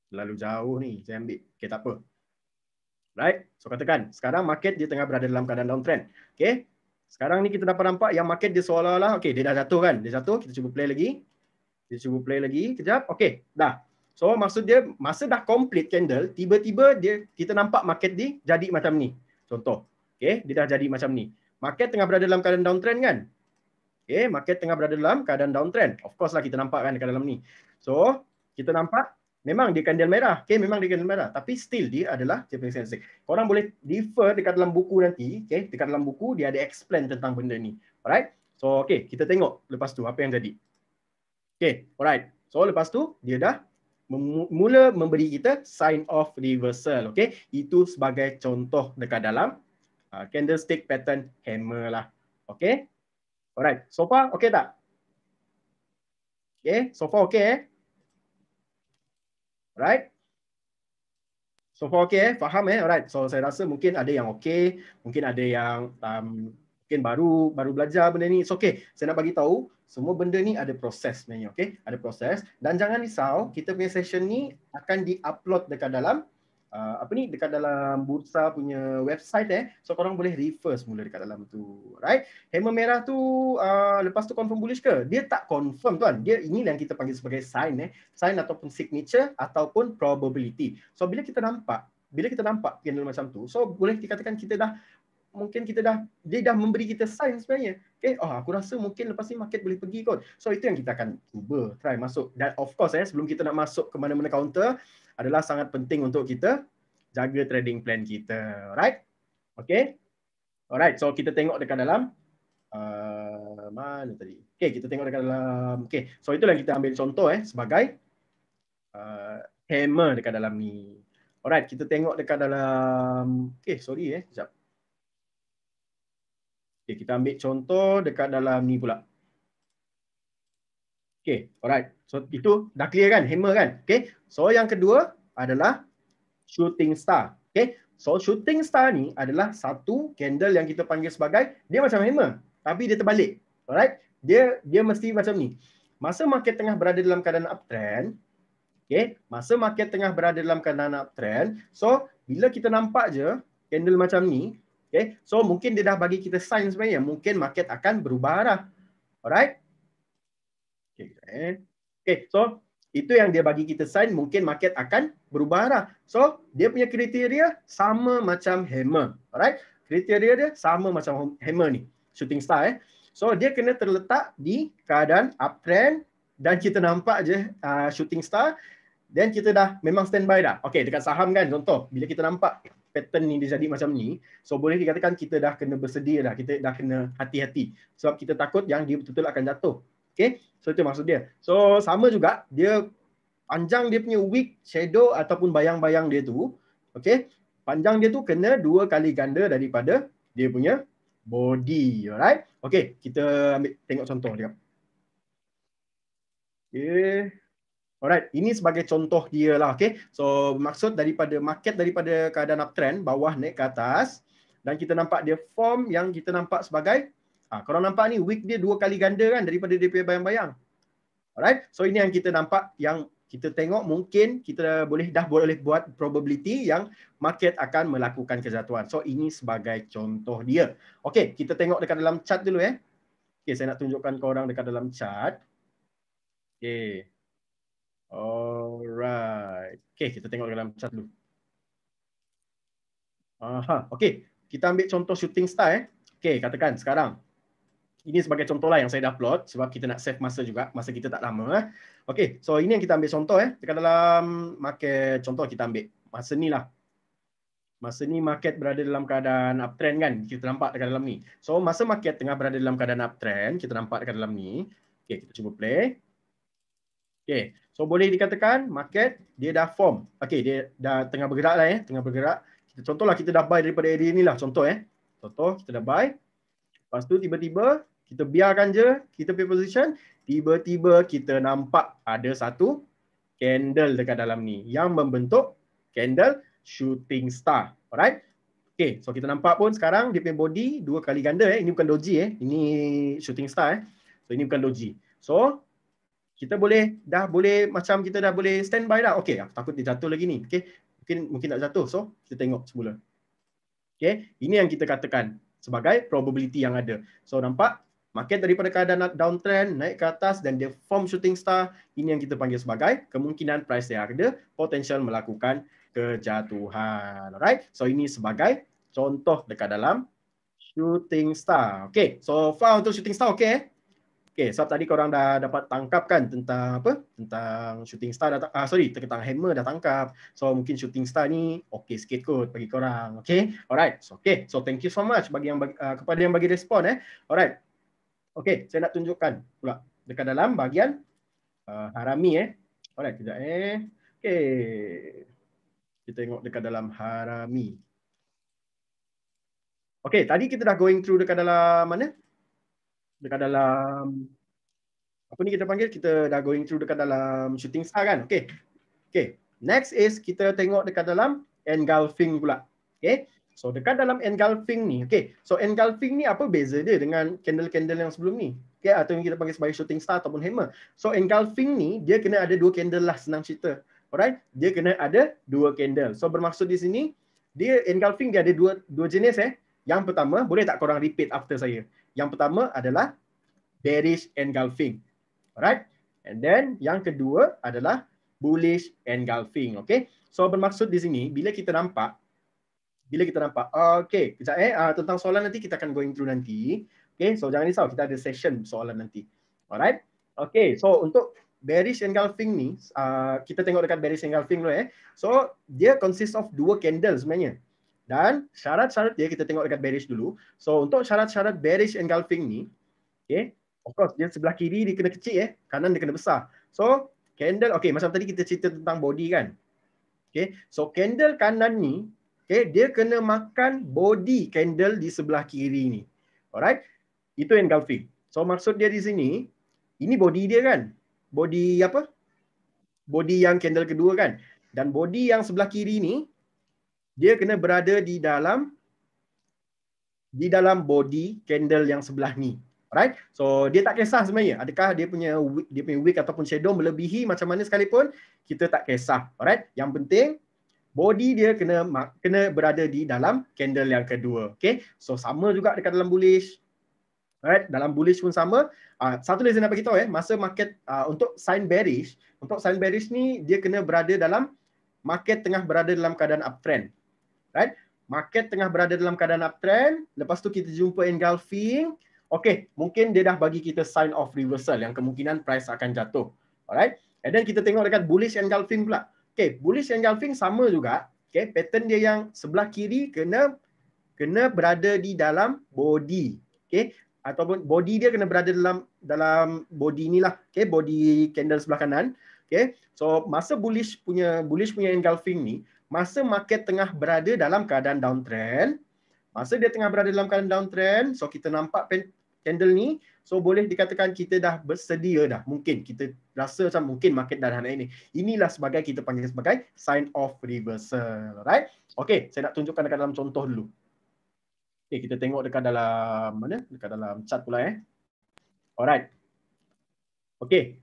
Terlalu jauh ni saya ambil. Okey, tak apa. Right, so katakan sekarang market dia tengah berada dalam keadaan downtrend. Okey, sekarang ni kita dapat nampak yang market dia seolah-olah. Okey, dia dah jatuh kan? Dia jatuh, kita cuba play lagi. Kita cuba play lagi, kejap. Okey, dah. So maksud dia masa dah complete candle, tiba-tiba dia kita nampak market ni jadi macam ni. Contoh. Okay, dia dah jadi macam ni. Market tengah berada dalam keadaan downtrend kan? Okay, market tengah berada dalam keadaan downtrend. Of course lah kita nampak kan dekat dalam ni. So kita nampak memang dia candle merah. Okay, memang dia candle merah. Tapi still dia adalah Japanese candlestick. Korang boleh refer dekat dalam buku nanti. Okay, dekat dalam buku dia ada explain tentang benda ni. Alright. So okay, kita tengok lepas tu apa yang jadi. Okay, alright. So lepas tu dia dah mula memberi kita sign of reversal. Okay? Itu sebagai contoh dekat dalam uh, candlestick pattern hammer lah. Okay? Alright. So far, okay tak? Okay? So far, okay eh? Alright? So far, okay eh? Faham eh? Alright. So, saya rasa mungkin ada yang okay. Mungkin ada yang um, mungkin baru baru belajar benda ni. It's okay. Saya nak bagi tahu semua benda ni ada proses sebenarnya, okey? Ada proses dan jangan risau, kita punya session ni akan diupload dekat dalam uh, apa ni? dekat dalam Bursa punya website eh. So korang boleh refer semula dekat dalam tu. Right? Hammer merah tu uh, lepas tu confirm bullish ke? Dia tak confirm tuan. Dia ini yang kita panggil sebagai sign eh. Sign ataupun signature ataupun probability. So bila kita nampak bila kita nampak candle macam tu, so boleh dikatakan kita dah mungkin kita dah dia dah memberi kita sign sebenarnya. Okay, oh, eh, ah, aku rasa mungkin lepas ni market boleh pergi kot. So itu yang kita akan cuba try masuk. Dan of course eh, sebelum kita nak masuk ke mana-mana counter adalah sangat penting untuk kita jaga trading plan kita. Alright? Okay? Alright, so kita tengok dekat dalam uh, mana tadi? Okay, kita tengok dekat dalam. Okay, so itulah yang kita ambil contoh eh sebagai uh, hammer dekat dalam ni. Alright, kita tengok dekat dalam. Okay, sorry eh, sekejap. Okay, kita ambil contoh dekat dalam ni pula. Okay, alright. So, itu dah clear kan? Hammer kan? Okay, so yang kedua adalah shooting star. Okay, so shooting star ni adalah satu candle yang kita panggil sebagai dia macam hammer. Tapi dia terbalik. Alright? Dia dia mesti macam ni. Masa market tengah berada dalam keadaan uptrend, okay, masa market tengah berada dalam keadaan uptrend, so bila kita nampak je candle macam ni, Okay. So mungkin dia dah bagi kita sign sebenarnya. Mungkin market akan berubah arah. Alright. Okay. Kan? okay. So itu yang dia bagi kita sign. Mungkin market akan berubah arah. So dia punya kriteria sama macam hammer. Alright. Kriteria dia sama macam hammer ni. Shooting star eh. So dia kena terletak di keadaan uptrend. Dan kita nampak je uh, shooting star. dan kita dah memang standby dah. Okay dekat saham kan contoh. Bila kita nampak pattern ni dia jadi macam ni so boleh dikatakan kita dah kena bersedia dah kita dah kena hati-hati sebab kita takut yang dia betul-betul akan jatuh okey so itu maksud dia so sama juga dia panjang dia punya weak shadow ataupun bayang-bayang dia tu okey panjang dia tu kena dua kali ganda daripada dia punya body alright okey kita ambil tengok contoh dia okey Alright, ini sebagai contoh dia lah. Okay. So, maksud daripada market daripada keadaan uptrend, bawah naik ke atas. Dan kita nampak dia form yang kita nampak sebagai, ha, ah, korang nampak ni week dia dua kali ganda kan daripada dia punya bayang-bayang. Alright, so ini yang kita nampak yang kita tengok mungkin kita boleh dah boleh buat probability yang market akan melakukan kejatuhan. So ini sebagai contoh dia. Okay, kita tengok dekat dalam chat dulu eh. Okay, saya nak tunjukkan korang dekat dalam chat. Okay. Alright. Okay, kita tengok dalam chat dulu. Aha, okay. Kita ambil contoh shooting star. Eh. Okay, katakan sekarang. Ini sebagai contoh lah yang saya dah upload sebab kita nak save masa juga. Masa kita tak lama. Eh. Okay, so ini yang kita ambil contoh. Eh. Dekat dalam market contoh kita ambil. Masa ni lah. Masa ni market berada dalam keadaan uptrend kan. Kita nampak dekat dalam ni. So masa market tengah berada dalam keadaan uptrend. Kita nampak dekat dalam ni. Okay, kita cuba play. Okay, So boleh dikatakan market dia dah form. Okay, dia dah tengah bergerak lah ya. Eh. Tengah bergerak. Kita, contohlah kita dah buy daripada area ni lah. Contoh eh. Contoh kita dah buy. Lepas tu tiba-tiba kita biarkan je. Kita pay position. Tiba-tiba kita nampak ada satu candle dekat dalam ni. Yang membentuk candle shooting star. Alright. Okay, so kita nampak pun sekarang dia punya body dua kali ganda eh. Ini bukan doji eh. Ini shooting star eh. So ini bukan doji. So kita boleh dah boleh macam kita dah boleh standby dah. Okey, aku takut dia jatuh lagi ni. Okey. Mungkin mungkin tak jatuh. So, kita tengok semula. Okey, ini yang kita katakan sebagai probability yang ada. So, nampak market daripada keadaan downtrend naik ke atas dan dia form shooting star, ini yang kita panggil sebagai kemungkinan price dia ada potensial melakukan kejatuhan. Alright. So, ini sebagai contoh dekat dalam shooting star. Okey. So, far untuk shooting star okey eh? Okay, sebab tadi korang dah dapat tangkap kan tentang apa? Tentang shooting star dah ah, sorry, tentang hammer dah tangkap. So mungkin shooting star ni okay sikit kot bagi korang. Okay, alright. So, okay, so thank you so much bagi yang bagi, uh, kepada yang bagi respon eh. Alright. Okay, saya nak tunjukkan pula dekat dalam bahagian uh, harami eh. Alright, kejap eh. Okay. Kita tengok dekat dalam harami. Okay, tadi kita dah going through dekat dalam mana? dekat dalam apa ni kita panggil kita dah going through dekat dalam shooting star kan okey okey next is kita tengok dekat dalam engulfing pula okey so dekat dalam engulfing ni okey so engulfing ni apa beza dia dengan candle-candle yang sebelum ni okey atau yang kita panggil sebagai shooting star ataupun hammer so engulfing ni dia kena ada dua candle lah senang cerita alright dia kena ada dua candle so bermaksud di sini dia engulfing dia ada dua dua jenis eh yang pertama boleh tak korang repeat after saya yang pertama adalah bearish engulfing. Alright? And then yang kedua adalah bullish engulfing. Okay? So bermaksud di sini, bila kita nampak, bila kita nampak, okay, kejap eh, uh, tentang soalan nanti kita akan going through nanti. Okay? So jangan risau, kita ada session soalan nanti. Alright? Okay, so untuk bearish engulfing ni, uh, kita tengok dekat bearish engulfing dulu eh. So, dia consists of dua candle sebenarnya. Dan syarat-syarat dia kita tengok dekat bearish dulu. So untuk syarat-syarat bearish engulfing ni, okay, of course dia sebelah kiri dia kena kecil eh, kanan dia kena besar. So candle, okay, macam tadi kita cerita tentang body kan. Okay, so candle kanan ni, okay, dia kena makan body candle di sebelah kiri ni. Alright, itu engulfing. So maksud dia di sini, ini body dia kan? Body apa? Body yang candle kedua kan? Dan body yang sebelah kiri ni, dia kena berada di dalam di dalam body candle yang sebelah ni right so dia tak kisah sebenarnya adakah dia punya dia punya wick ataupun shadow melebihi macam mana sekalipun kita tak kisah right yang penting body dia kena kena berada di dalam candle yang kedua okay? so sama juga dekat dalam bullish right dalam bullish pun sama uh, satu lagi saya nak bagi tahu ya eh, masa market uh, untuk sign bearish untuk sign bearish ni dia kena berada dalam market tengah berada dalam keadaan uptrend right? Market tengah berada dalam keadaan uptrend. Lepas tu kita jumpa engulfing. Okay, mungkin dia dah bagi kita sign of reversal yang kemungkinan price akan jatuh. Alright? And then kita tengok dekat bullish engulfing pula. Okay, bullish engulfing sama juga. Okay, pattern dia yang sebelah kiri kena kena berada di dalam body. Okay, ataupun body dia kena berada dalam dalam body ni lah. Okay, body candle sebelah kanan. Okay, so masa bullish punya bullish punya engulfing ni, masa market tengah berada dalam keadaan downtrend, masa dia tengah berada dalam keadaan downtrend, so kita nampak candle ni, so boleh dikatakan kita dah bersedia dah. Mungkin kita rasa macam mungkin market dah naik ni. Inilah sebagai kita panggil sebagai sign of reversal. Right? Okay, saya nak tunjukkan dekat dalam contoh dulu. Okay, kita tengok dekat dalam mana? Dekat dalam chat pula eh. Alright. Okay.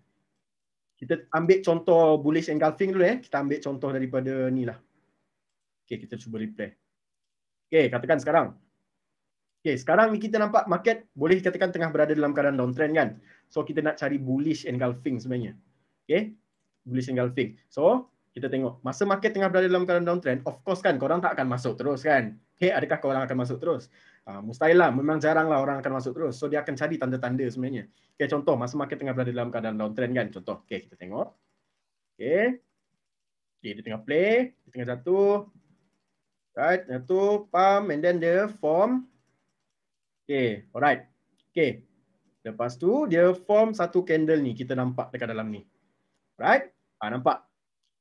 Kita ambil contoh bullish engulfing dulu eh. Kita ambil contoh daripada ni lah. Okay, kita cuba reply. Okay, katakan sekarang. Okay, sekarang ni kita nampak market boleh dikatakan tengah berada dalam keadaan downtrend kan? So, kita nak cari bullish engulfing sebenarnya. Okay, bullish engulfing. So, kita tengok. Masa market tengah berada dalam keadaan downtrend, of course kan korang tak akan masuk terus kan? Okay, adakah korang akan masuk terus? Uh, lah. memang jarang lah orang akan masuk terus. So, dia akan cari tanda-tanda sebenarnya. Okay, contoh. Masa market tengah berada dalam keadaan downtrend kan? Contoh. Okay, kita tengok. Okay. Okay, dia tengah play. Dia tengah jatuh. Right, yang tu pump and then dia form. Okay, alright. Okay. Lepas tu dia form satu candle ni kita nampak dekat dalam ni. Right? Ha, nampak.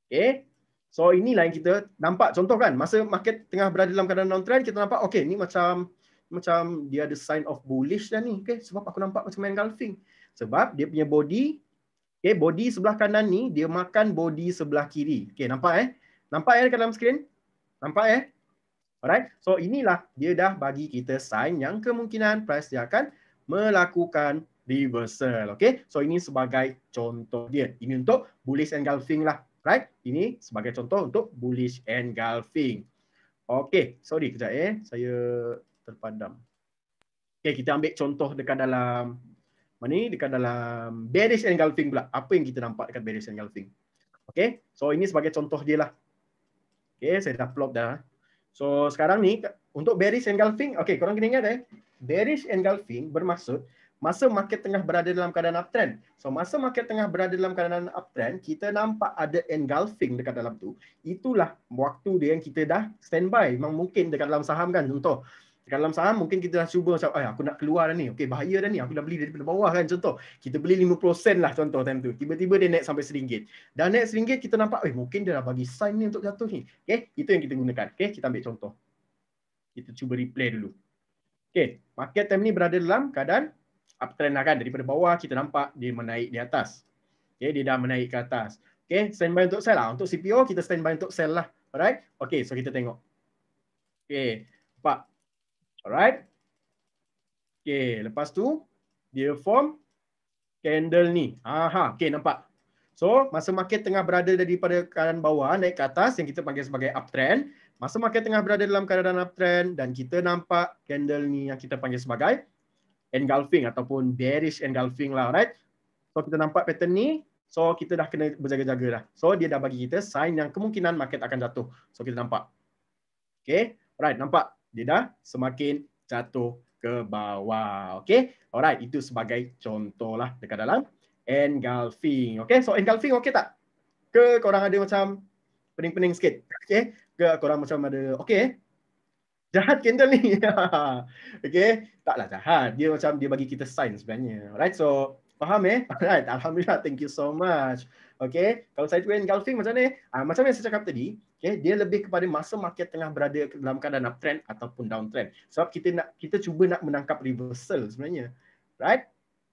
Okay. So inilah yang kita nampak. Contoh kan, masa market tengah berada dalam keadaan downtrend, kita nampak okay, ni macam macam dia ada sign of bullish dah ni. Okay, sebab aku nampak macam engulfing. Sebab dia punya body, okay, body sebelah kanan ni, dia makan body sebelah kiri. Okay, nampak eh? Nampak eh dekat dalam skrin? Nampak eh? Alright. So inilah dia dah bagi kita sign yang kemungkinan price dia akan melakukan reversal. Okay. So ini sebagai contoh dia. Ini untuk bullish engulfing lah. Right. Ini sebagai contoh untuk bullish engulfing. Okay. Sorry kejap eh. Saya terpadam. Okay. Kita ambil contoh dekat dalam mana ni? Dekat dalam bearish engulfing pula. Apa yang kita nampak dekat bearish engulfing. Okay. So ini sebagai contoh dia lah. Okay. Saya dah plot dah. So sekarang ni untuk bearish engulfing, okay korang kena ingat eh. Bearish engulfing bermaksud masa market tengah berada dalam keadaan uptrend. So masa market tengah berada dalam keadaan uptrend, kita nampak ada engulfing dekat dalam tu. Itulah waktu dia yang kita dah standby. Memang mungkin dekat dalam saham kan contoh. Dalam saham mungkin kita dah cuba macam, aku nak keluar dah ni. Okey, bahaya dah ni. Aku dah beli daripada bawah kan contoh. Kita beli 50 sen lah contoh time tu. Tiba-tiba dia naik sampai seringgit. dan naik seringgit, kita nampak, eh mungkin dia dah bagi sign ni untuk jatuh ni. Okey, itu yang kita gunakan. Okey, kita ambil contoh. Kita cuba replay dulu. Okey, market time ni berada dalam keadaan uptrend lah kan. Daripada bawah, kita nampak dia menaik di atas. Okey, dia dah menaik ke atas. Okey, standby untuk sell lah. Untuk CPO, kita standby untuk sell lah. Alright? Okey, so kita tengok. Okey, nampak. Alright. Okay, lepas tu dia form candle ni. Aha, okay nampak. So, masa market tengah berada daripada keadaan bawah naik ke atas yang kita panggil sebagai uptrend. Masa market tengah berada dalam keadaan uptrend dan kita nampak candle ni yang kita panggil sebagai engulfing ataupun bearish engulfing lah. right? So, kita nampak pattern ni. So, kita dah kena berjaga-jaga dah. So, dia dah bagi kita sign yang kemungkinan market akan jatuh. So, kita nampak. Okay. right, nampak dia dah semakin jatuh ke bawah. Okay. Alright. Itu sebagai contoh lah dekat dalam engulfing. Okay. So engulfing okay tak? Ke korang ada macam pening-pening sikit? Okay. Ke korang macam ada okay Jahat candle ni. okay. Taklah jahat. Dia macam dia bagi kita sign sebenarnya. Alright. So faham eh? Alright. Alhamdulillah. Thank you so much. Okay. Kalau saya tu engulfing macam ni. Uh, macam yang saya cakap tadi. Okay, dia lebih kepada masa market tengah berada dalam keadaan uptrend ataupun downtrend. Sebab kita nak kita cuba nak menangkap reversal sebenarnya. Right?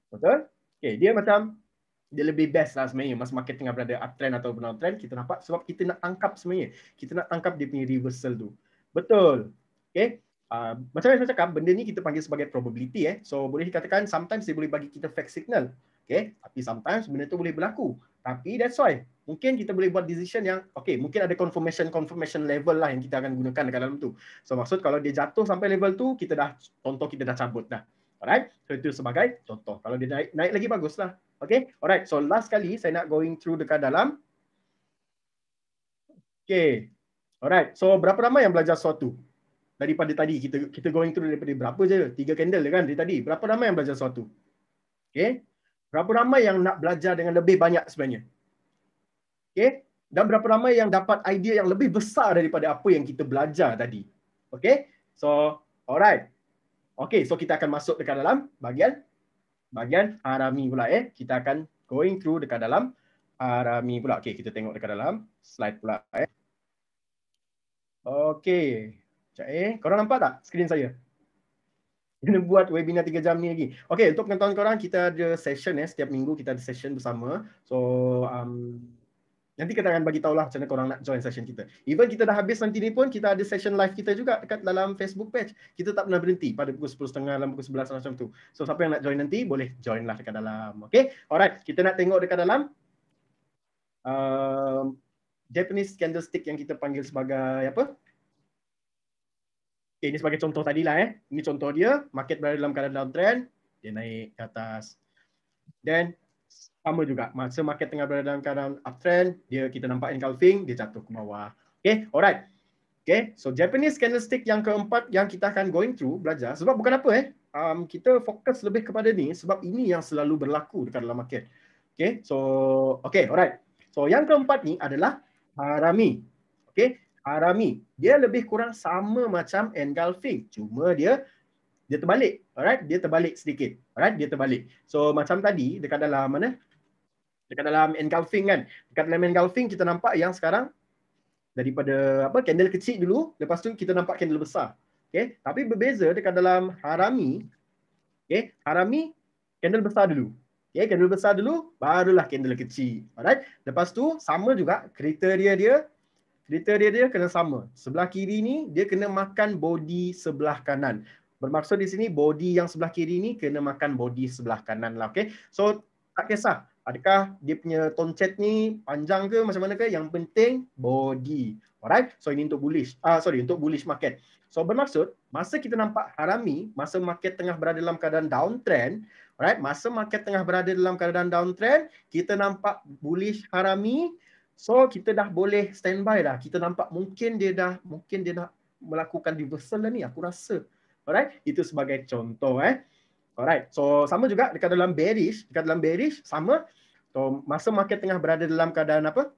Betul? Okay, dia macam dia lebih best lah sebenarnya masa market tengah berada uptrend ataupun downtrend kita nampak sebab kita nak tangkap sebenarnya. Kita nak tangkap dia punya reversal tu. Betul. Okay? Uh, macam yang saya cakap, benda ni kita panggil sebagai probability eh. So boleh dikatakan sometimes dia boleh bagi kita fake signal. Okay. Tapi sometimes benda tu boleh berlaku. Tapi that's why. Mungkin kita boleh buat decision yang, okay, mungkin ada confirmation-confirmation level lah yang kita akan gunakan dekat dalam tu. So maksud kalau dia jatuh sampai level tu, kita dah, contoh kita dah cabut dah. Alright. So itu sebagai contoh. Kalau dia naik, naik lagi bagus lah. Okay. Alright. So last kali saya nak going through dekat dalam. Okay. Alright. So berapa ramai yang belajar suatu? Daripada tadi kita kita going through daripada berapa je? Tiga candle kan dari tadi. Berapa ramai yang belajar suatu? Okay. Berapa ramai yang nak belajar dengan lebih banyak sebenarnya? okay? Dan berapa ramai yang dapat idea yang lebih besar daripada apa yang kita belajar tadi? okay? So, alright. okay? so kita akan masuk dekat dalam bahagian bahagian harami pula eh. Kita akan going through dekat dalam harami pula. okay? kita tengok dekat dalam slide pula eh. okay? Cak eh, korang nampak tak skrin saya? kena buat webinar 3 jam ni lagi. Okay, untuk pengetahuan korang, kita ada session eh. Setiap minggu kita ada session bersama. So, um, nanti kita akan bagi tahulah macam mana korang nak join session kita. Even kita dah habis nanti ni pun, kita ada session live kita juga dekat dalam Facebook page. Kita tak pernah berhenti pada pukul 10.30, dalam pukul 11 macam tu. So, siapa yang nak join nanti, boleh join lah dekat dalam. Okay, alright. Kita nak tengok dekat dalam. Um, Japanese candlestick yang kita panggil sebagai apa? Okay, ini sebagai contoh tadi lah eh. Ini contoh dia. Market berada dalam keadaan downtrend. Dia naik ke atas. Then, sama juga. Masa market tengah berada dalam keadaan uptrend, dia kita nampak engulfing, dia jatuh ke bawah. Okay, alright. Okay, so Japanese candlestick yang keempat yang kita akan going through, belajar. Sebab bukan apa eh. Um, kita fokus lebih kepada ni sebab ini yang selalu berlaku dekat dalam market. Okay, so, okay, alright. So, yang keempat ni adalah harami. Okay, arami. Dia lebih kurang sama macam engulfing. Cuma dia dia terbalik. Alright, dia terbalik sedikit. Alright, dia terbalik. So macam tadi dekat dalam mana? Dekat dalam engulfing kan. Dekat dalam engulfing kita nampak yang sekarang daripada apa candle kecil dulu, lepas tu kita nampak candle besar. Okay. tapi berbeza dekat dalam harami. Okay. harami candle besar dulu. Okay. candle besar dulu barulah candle kecil. Alright. Lepas tu sama juga kriteria dia kriteria dia kena sama. Sebelah kiri ni dia kena makan body sebelah kanan. Bermaksud di sini body yang sebelah kiri ni kena makan body sebelah kanan lah. Okay. So tak kisah adakah dia punya toncet ni panjang ke macam mana ke yang penting body. Alright. So ini untuk bullish. Ah sorry untuk bullish market. So bermaksud masa kita nampak harami masa market tengah berada dalam keadaan downtrend Alright, masa market tengah berada dalam keadaan downtrend, kita nampak bullish harami, So kita dah boleh standby dah. Kita nampak mungkin dia dah mungkin dia nak melakukan reversal lah ni aku rasa. Alright? Itu sebagai contoh eh. Alright. So sama juga dekat dalam bearish, dekat dalam bearish sama. So masa market tengah berada dalam keadaan apa?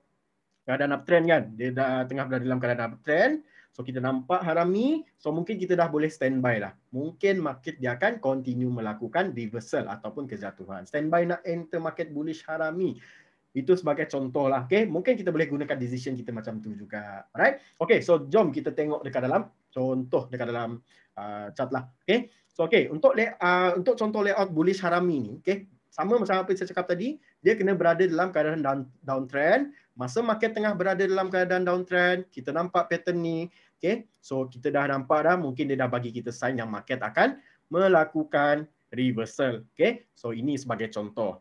Keadaan uptrend kan. Dia dah tengah berada dalam keadaan uptrend. So kita nampak harami, so mungkin kita dah boleh standby lah. Mungkin market dia akan continue melakukan reversal ataupun kejatuhan. Standby nak enter market bullish harami. Itu sebagai contoh lah. Okay? Mungkin kita boleh gunakan decision kita macam tu juga. Right? Okay, so jom kita tengok dekat dalam. Contoh dekat dalam uh, chat lah. Okay? So okay, untuk lay, uh, untuk contoh layout bullish harami ni, okay? sama macam apa yang saya cakap tadi, dia kena berada dalam keadaan down, downtrend. Masa market tengah berada dalam keadaan downtrend, kita nampak pattern ni. Okay? So kita dah nampak dah, mungkin dia dah bagi kita sign yang market akan melakukan reversal. Okay? So ini sebagai contoh.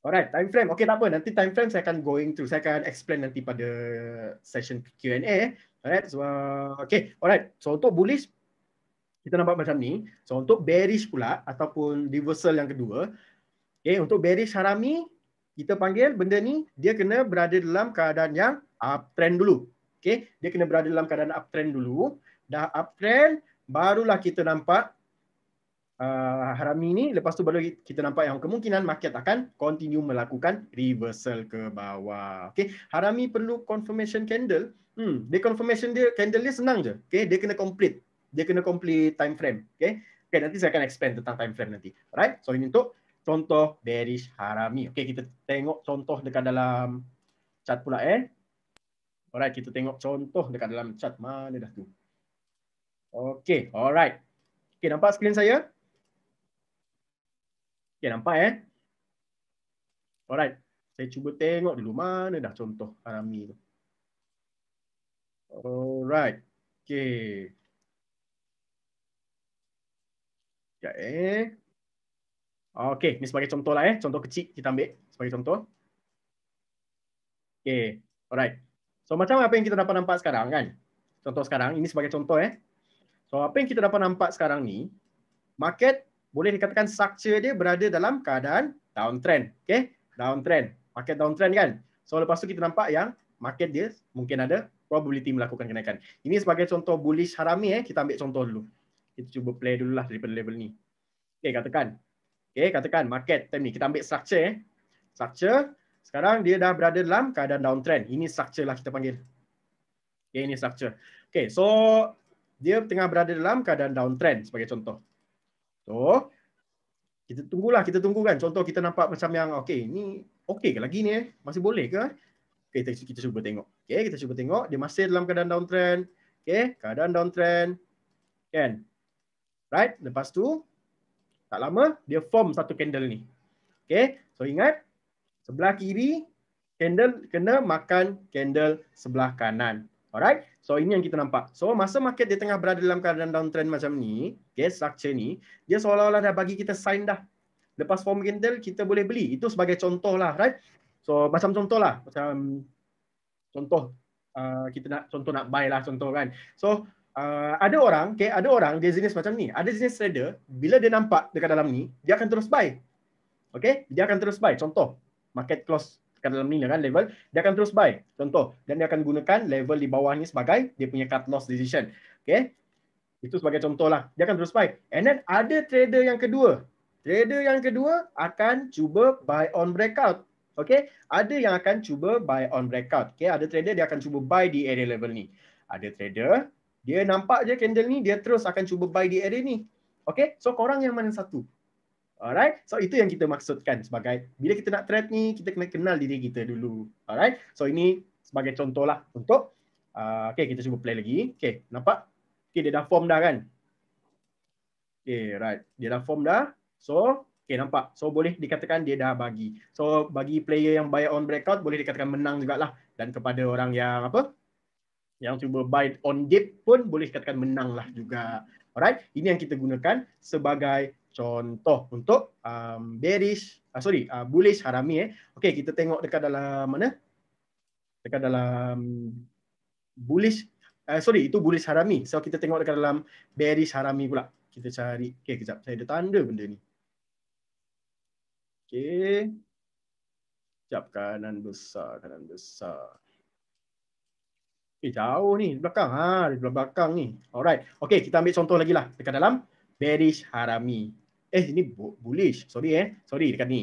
Alright, time frame. Okay, tak apa. Nanti time frame saya akan going through. Saya akan explain nanti pada session Q&A. Alright, so, uh, okay. Alright, so untuk bullish, kita nampak macam ni. So, untuk bearish pula, ataupun reversal yang kedua. Okay, untuk bearish harami, kita panggil benda ni, dia kena berada dalam keadaan yang uptrend dulu. Okay, dia kena berada dalam keadaan uptrend dulu. Dah uptrend, barulah kita nampak uh, harami ni lepas tu baru kita nampak yang kemungkinan market akan continue melakukan reversal ke bawah okey harami perlu confirmation candle hmm dia confirmation dia candle dia senang je okey dia kena complete dia kena complete time frame okey okey nanti saya akan explain tentang time frame nanti Alright, so ini untuk contoh bearish harami okey kita tengok contoh dekat dalam chat pula eh alright kita tengok contoh dekat dalam chat mana dah tu Okay, alright Okay, nampak skrin saya? Okey, nampak eh? Alright. Saya cuba tengok dulu mana dah contoh arami tu. Alright. okay. Sekejap eh. Okey, ni sebagai contoh lah eh. Contoh kecil kita ambil sebagai contoh. Okay, alright. So macam apa yang kita dapat nampak sekarang kan? Contoh sekarang, ini sebagai contoh eh. So apa yang kita dapat nampak sekarang ni, market boleh dikatakan structure dia berada dalam keadaan downtrend. Okay, downtrend. Market downtrend kan? So lepas tu kita nampak yang market dia mungkin ada probability melakukan kenaikan. Ini sebagai contoh bullish harami eh. Kita ambil contoh dulu. Kita cuba play dulu lah daripada level ni. Okay, katakan. Okay, katakan market time ni. Kita ambil structure eh. Structure. Sekarang dia dah berada dalam keadaan downtrend. Ini structure lah kita panggil. Okay, ini structure. Okay, so dia tengah berada dalam keadaan downtrend sebagai contoh. So, kita tunggulah, kita tunggu kan. Contoh kita nampak macam yang okey, ni okey ke lagi ni eh? Masih boleh ke? Okey, kita, kita cuba tengok. Okey, kita cuba tengok dia masih dalam keadaan downtrend. Okey, keadaan downtrend. Kan? Right? Lepas tu tak lama dia form satu candle ni. Okey, so ingat sebelah kiri candle kena makan candle sebelah kanan. Alright. So ini yang kita nampak. So masa market dia tengah berada dalam keadaan downtrend macam ni, okay, structure ni, dia seolah-olah dah bagi kita sign dah. Lepas form candle kita boleh beli. Itu sebagai contoh lah, right? So macam contoh lah, macam contoh uh, kita nak contoh nak buy lah contoh kan. So uh, ada orang, okay, ada orang dia jenis macam ni. Ada jenis trader bila dia nampak dekat dalam ni, dia akan terus buy. Okay, dia akan terus buy. Contoh market close kat dalam ni kan level dia akan terus buy contoh dan dia akan gunakan level di bawah ni sebagai dia punya cut loss decision okey itu sebagai contohlah dia akan terus buy and then ada trader yang kedua trader yang kedua akan cuba buy on breakout okey ada yang akan cuba buy on breakout okey ada trader dia akan cuba buy di area level ni ada trader dia nampak je candle ni dia terus akan cuba buy di area ni okey so korang yang mana satu Alright. So itu yang kita maksudkan sebagai bila kita nak trade ni, kita kena kenal diri kita dulu. Alright. So ini sebagai contohlah untuk uh, okay, kita cuba play lagi. Okay, nampak? Okay, dia dah form dah kan? Okay, right. Dia dah form dah. So, okay, nampak? So, boleh dikatakan dia dah bagi. So, bagi player yang buy on breakout, boleh dikatakan menang juga lah, Dan kepada orang yang apa? Yang cuba buy on dip pun boleh dikatakan menang lah juga. Alright. Ini yang kita gunakan sebagai Contoh untuk um, bearish, uh, sorry, uh, bullish harami. Eh. Okay, kita tengok dekat dalam mana? Dekat dalam bullish, uh, sorry, itu bullish harami. So, kita tengok dekat dalam bearish harami pula. Kita cari, okay, kejap. Saya ada tanda benda ni. Okay. Sekejap, kanan besar, kanan besar. Eh, jauh ni, belakang. Ha, belakang ni. Alright. Okay, kita ambil contoh lagi lah. Dekat dalam bearish harami. Eh, ini bullish. Sorry eh. Sorry dekat ni.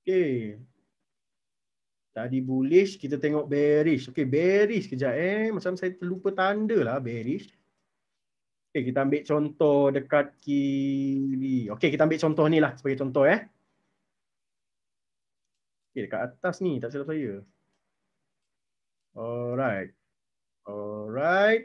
Okay. Tadi bullish, kita tengok bearish. Okay, bearish kejap eh. Macam saya terlupa tanda lah bearish. Okay, kita ambil contoh dekat kiri. Okay, kita ambil contoh ni lah sebagai contoh eh. Okay, dekat atas ni. Tak silap saya. Alright. Alright.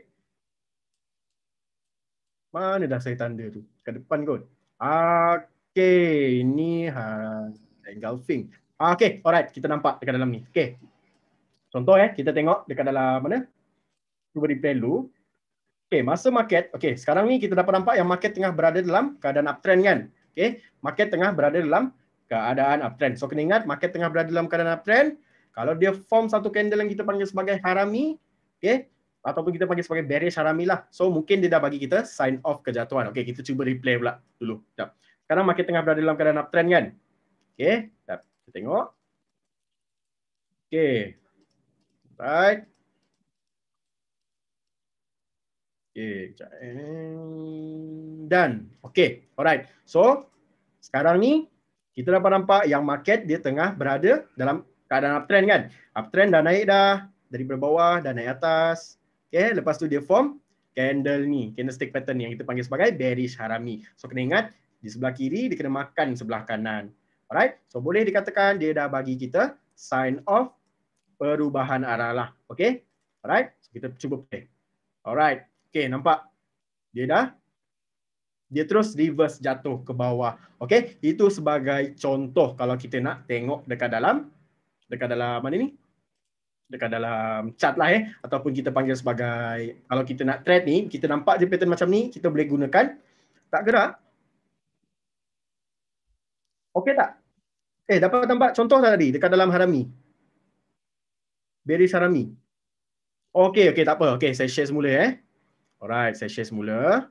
Mana dah saya tanda tu? Kat depan kot. Okay, ini ha, engulfing. Ah, okay, alright. Kita nampak dekat dalam ni. Okay. Contoh eh, kita tengok dekat dalam mana. Cuba di dulu. Okay, masa market. Okay, sekarang ni kita dapat nampak yang market tengah berada dalam keadaan uptrend kan? Okay, market tengah berada dalam keadaan uptrend. So, kena ingat market tengah berada dalam keadaan uptrend. Kalau dia form satu candle yang kita panggil sebagai harami, okay, ataupun kita panggil sebagai bearish harami lah. So mungkin dia dah bagi kita sign off kejatuhan. Okay, kita cuba replay pula dulu. Sekejap. Sekarang market tengah berada dalam keadaan uptrend kan? Okay, sekejap. Kita tengok. Okay. Right. Okay, eh. dan okay, alright. So sekarang ni kita dapat nampak yang market dia tengah berada dalam keadaan uptrend kan? Uptrend dah naik dah dari bawah dan naik atas. Okay, lepas tu dia form candle ni, candlestick pattern yang kita panggil sebagai bearish harami. So kena ingat, di sebelah kiri dia kena makan sebelah kanan. Alright, so boleh dikatakan dia dah bagi kita sign of perubahan arah lah. Okay, alright, so kita cuba play. Alright, okay nampak dia dah dia terus reverse jatuh ke bawah. Okay, itu sebagai contoh kalau kita nak tengok dekat dalam dekat dalam mana ni dekat dalam chat lah eh ataupun kita panggil sebagai kalau kita nak trade ni kita nampak je pattern macam ni kita boleh gunakan tak gerak okey tak eh dapat nampak contoh tak tadi dekat dalam harami beri harami okey okey tak apa okey saya share semula eh alright saya share semula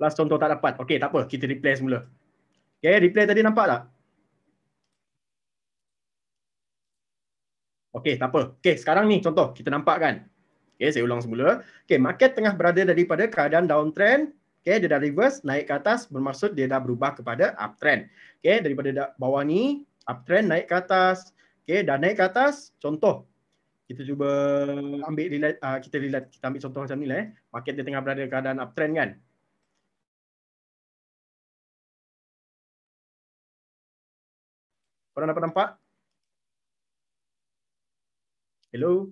last contoh tak dapat okey tak apa kita replay semula okey replay tadi nampak tak Okey, tak apa. Okey, sekarang ni contoh kita nampak kan. Okey, saya ulang semula. Okey, market tengah berada daripada keadaan downtrend. Okey, dia dah reverse naik ke atas bermaksud dia dah berubah kepada uptrend. Okey, daripada bawah ni uptrend naik ke atas. Okey, dah naik ke atas. Contoh kita cuba ambil relat, uh, ah, kita relat, kita ambil contoh macam ni lah eh. Market dia tengah berada keadaan uptrend kan. Korang dapat nampak? Hello.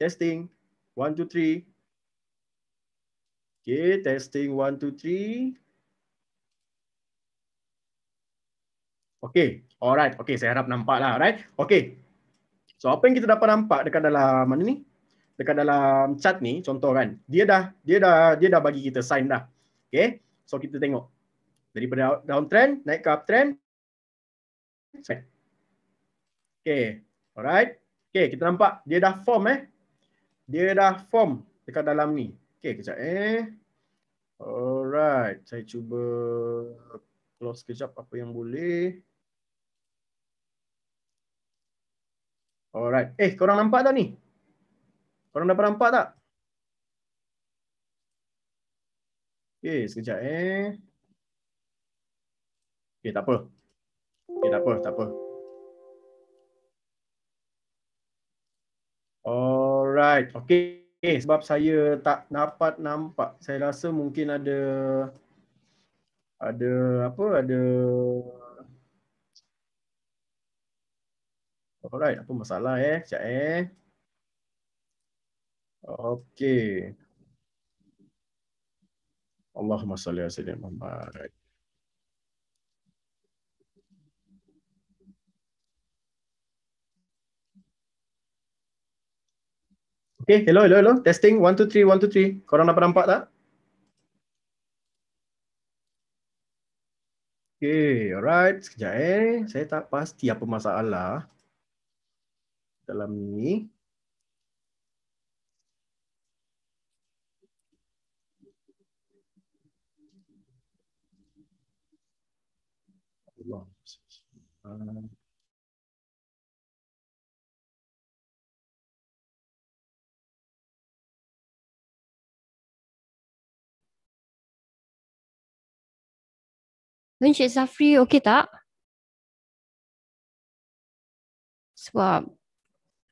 Testing. One, two, three. Okay, testing one, two, three. Okay, alright. Okay, saya harap nampak lah, alright. Okay, so apa yang kita dapat nampak dekat dalam mana ni? Dekat dalam chat ni, contoh kan, dia dah, dia dah, dia dah bagi kita sign dah. Okay, so kita tengok. Daripada downtrend, naik ke uptrend. Okay, alright. Okey, kita nampak dia dah form eh. Dia dah form dekat dalam ni. Okey, kejap eh. Alright, saya cuba close kejap apa yang boleh. Alright. Eh, korang nampak tak ni? Korang dapat nampak tak? Okey, sekejap eh. Okey, tak apa. Okey, tak apa, tak apa. Alright. Okay. Eh, sebab saya tak dapat nampak. Saya rasa mungkin ada ada apa? Ada Alright, apa masalah eh? Sekejap eh. Okay. Allahumma salli wa sallim. Alright. Okay, hello, hello, hello. Testing, one, two, three, one, two, three. Korang dapat nampak tak? Okay, alright. Sekejap eh. Saya tak pasti apa masalah dalam ni. Allah. Um. Encik Safri okey tak? Sebab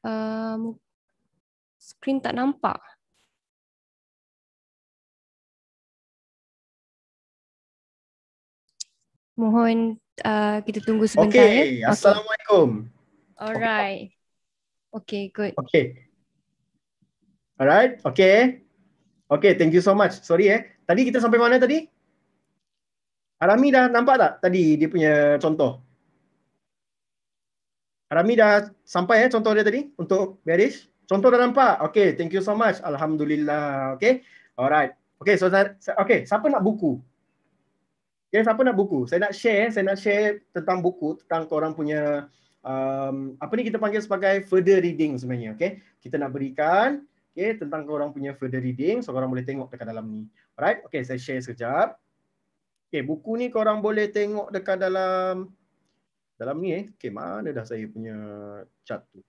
um, screen tak nampak. Mohon uh, kita tunggu sebentar okay. ya. Assalamualaikum. Alright. Okay, good. Okay. Alright, okay. Okay, thank you so much. Sorry eh. Tadi kita sampai mana tadi? Arami dah nampak tak tadi dia punya contoh? Arami dah sampai eh contoh dia tadi untuk bearish? Contoh dah nampak? Okay, thank you so much. Alhamdulillah. Okay, alright. Okay, so okay, siapa nak buku? Okay, siapa nak buku? Saya nak share, saya nak share tentang buku, tentang orang punya um, apa ni kita panggil sebagai further reading sebenarnya. Okay, kita nak berikan okay, tentang orang punya further reading so orang boleh tengok dekat dalam ni. Alright, okay, saya share sekejap. Okey, buku ni korang boleh tengok dekat dalam dalam ni eh. Okay, mana dah saya punya chat tu.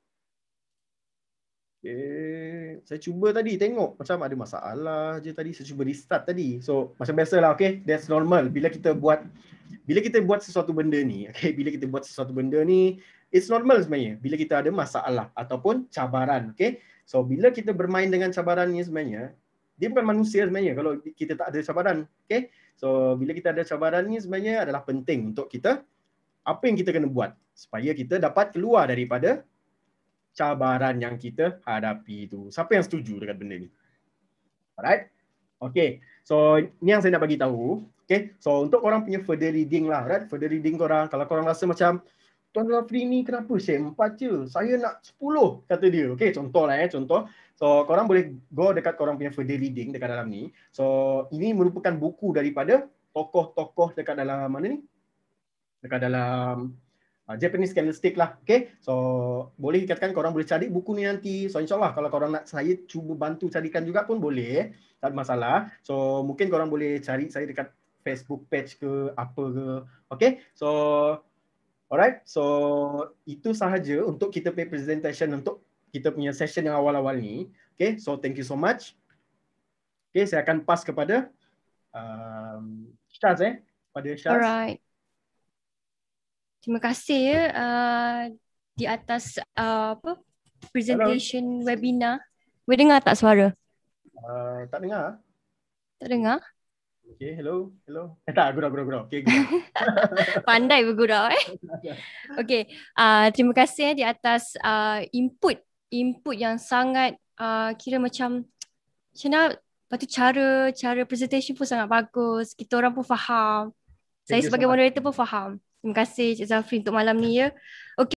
Okay, saya cuba tadi tengok macam ada masalah je tadi. Saya cuba restart tadi. So, macam biasalah, okey. That's normal. Bila kita buat bila kita buat sesuatu benda ni, Okey, Bila kita buat sesuatu benda ni, it's normal sebenarnya. Bila kita ada masalah ataupun cabaran, okey. So, bila kita bermain dengan cabaran ni sebenarnya, dia bukan manusia sebenarnya kalau kita tak ada cabaran. Okay? So bila kita ada cabaran ni sebenarnya adalah penting untuk kita apa yang kita kena buat supaya kita dapat keluar daripada cabaran yang kita hadapi tu. Siapa yang setuju dengan benda ni? Alright? Okay. So ni yang saya nak bagi tahu. Okay? So untuk orang punya further reading lah. Right? Further reading orang. Kalau orang rasa macam Tuan Tuan ni kenapa saya empat je? Saya nak sepuluh kata dia. Okay? Contoh lah eh. Contoh. So korang boleh go dekat korang punya further reading dekat dalam ni. So ini merupakan buku daripada tokoh-tokoh dekat dalam mana ni? Dekat dalam uh, Japanese candlestick lah. Okay. So boleh katakan korang boleh cari buku ni nanti. So insyaAllah kalau korang nak saya cuba bantu carikan juga pun boleh. Tak ada masalah. So mungkin korang boleh cari saya dekat Facebook page ke apa ke. Okay. So Alright, so itu sahaja untuk kita pay presentation untuk kita punya session yang awal-awal ni. Okay, so thank you so much. Okay, saya akan pass kepada um, Syaz eh. Pada Syaz. Alright. Terima kasih ya uh, di atas uh, apa presentation Hello. webinar. Boleh dengar tak suara? Uh, tak dengar. Tak dengar. Okay, hello, hello. Eh, tak, gurau, gurau, gurau. Okay, gurau. Pandai bergurau eh. Okay, uh, terima kasih ya, di atas uh, input input yang sangat uh, kira macam macam mana tu cara cara presentation pun sangat bagus kita orang pun faham Thank saya sebagai so moderator pun faham terima kasih Cik Zafri untuk malam ni ya okay.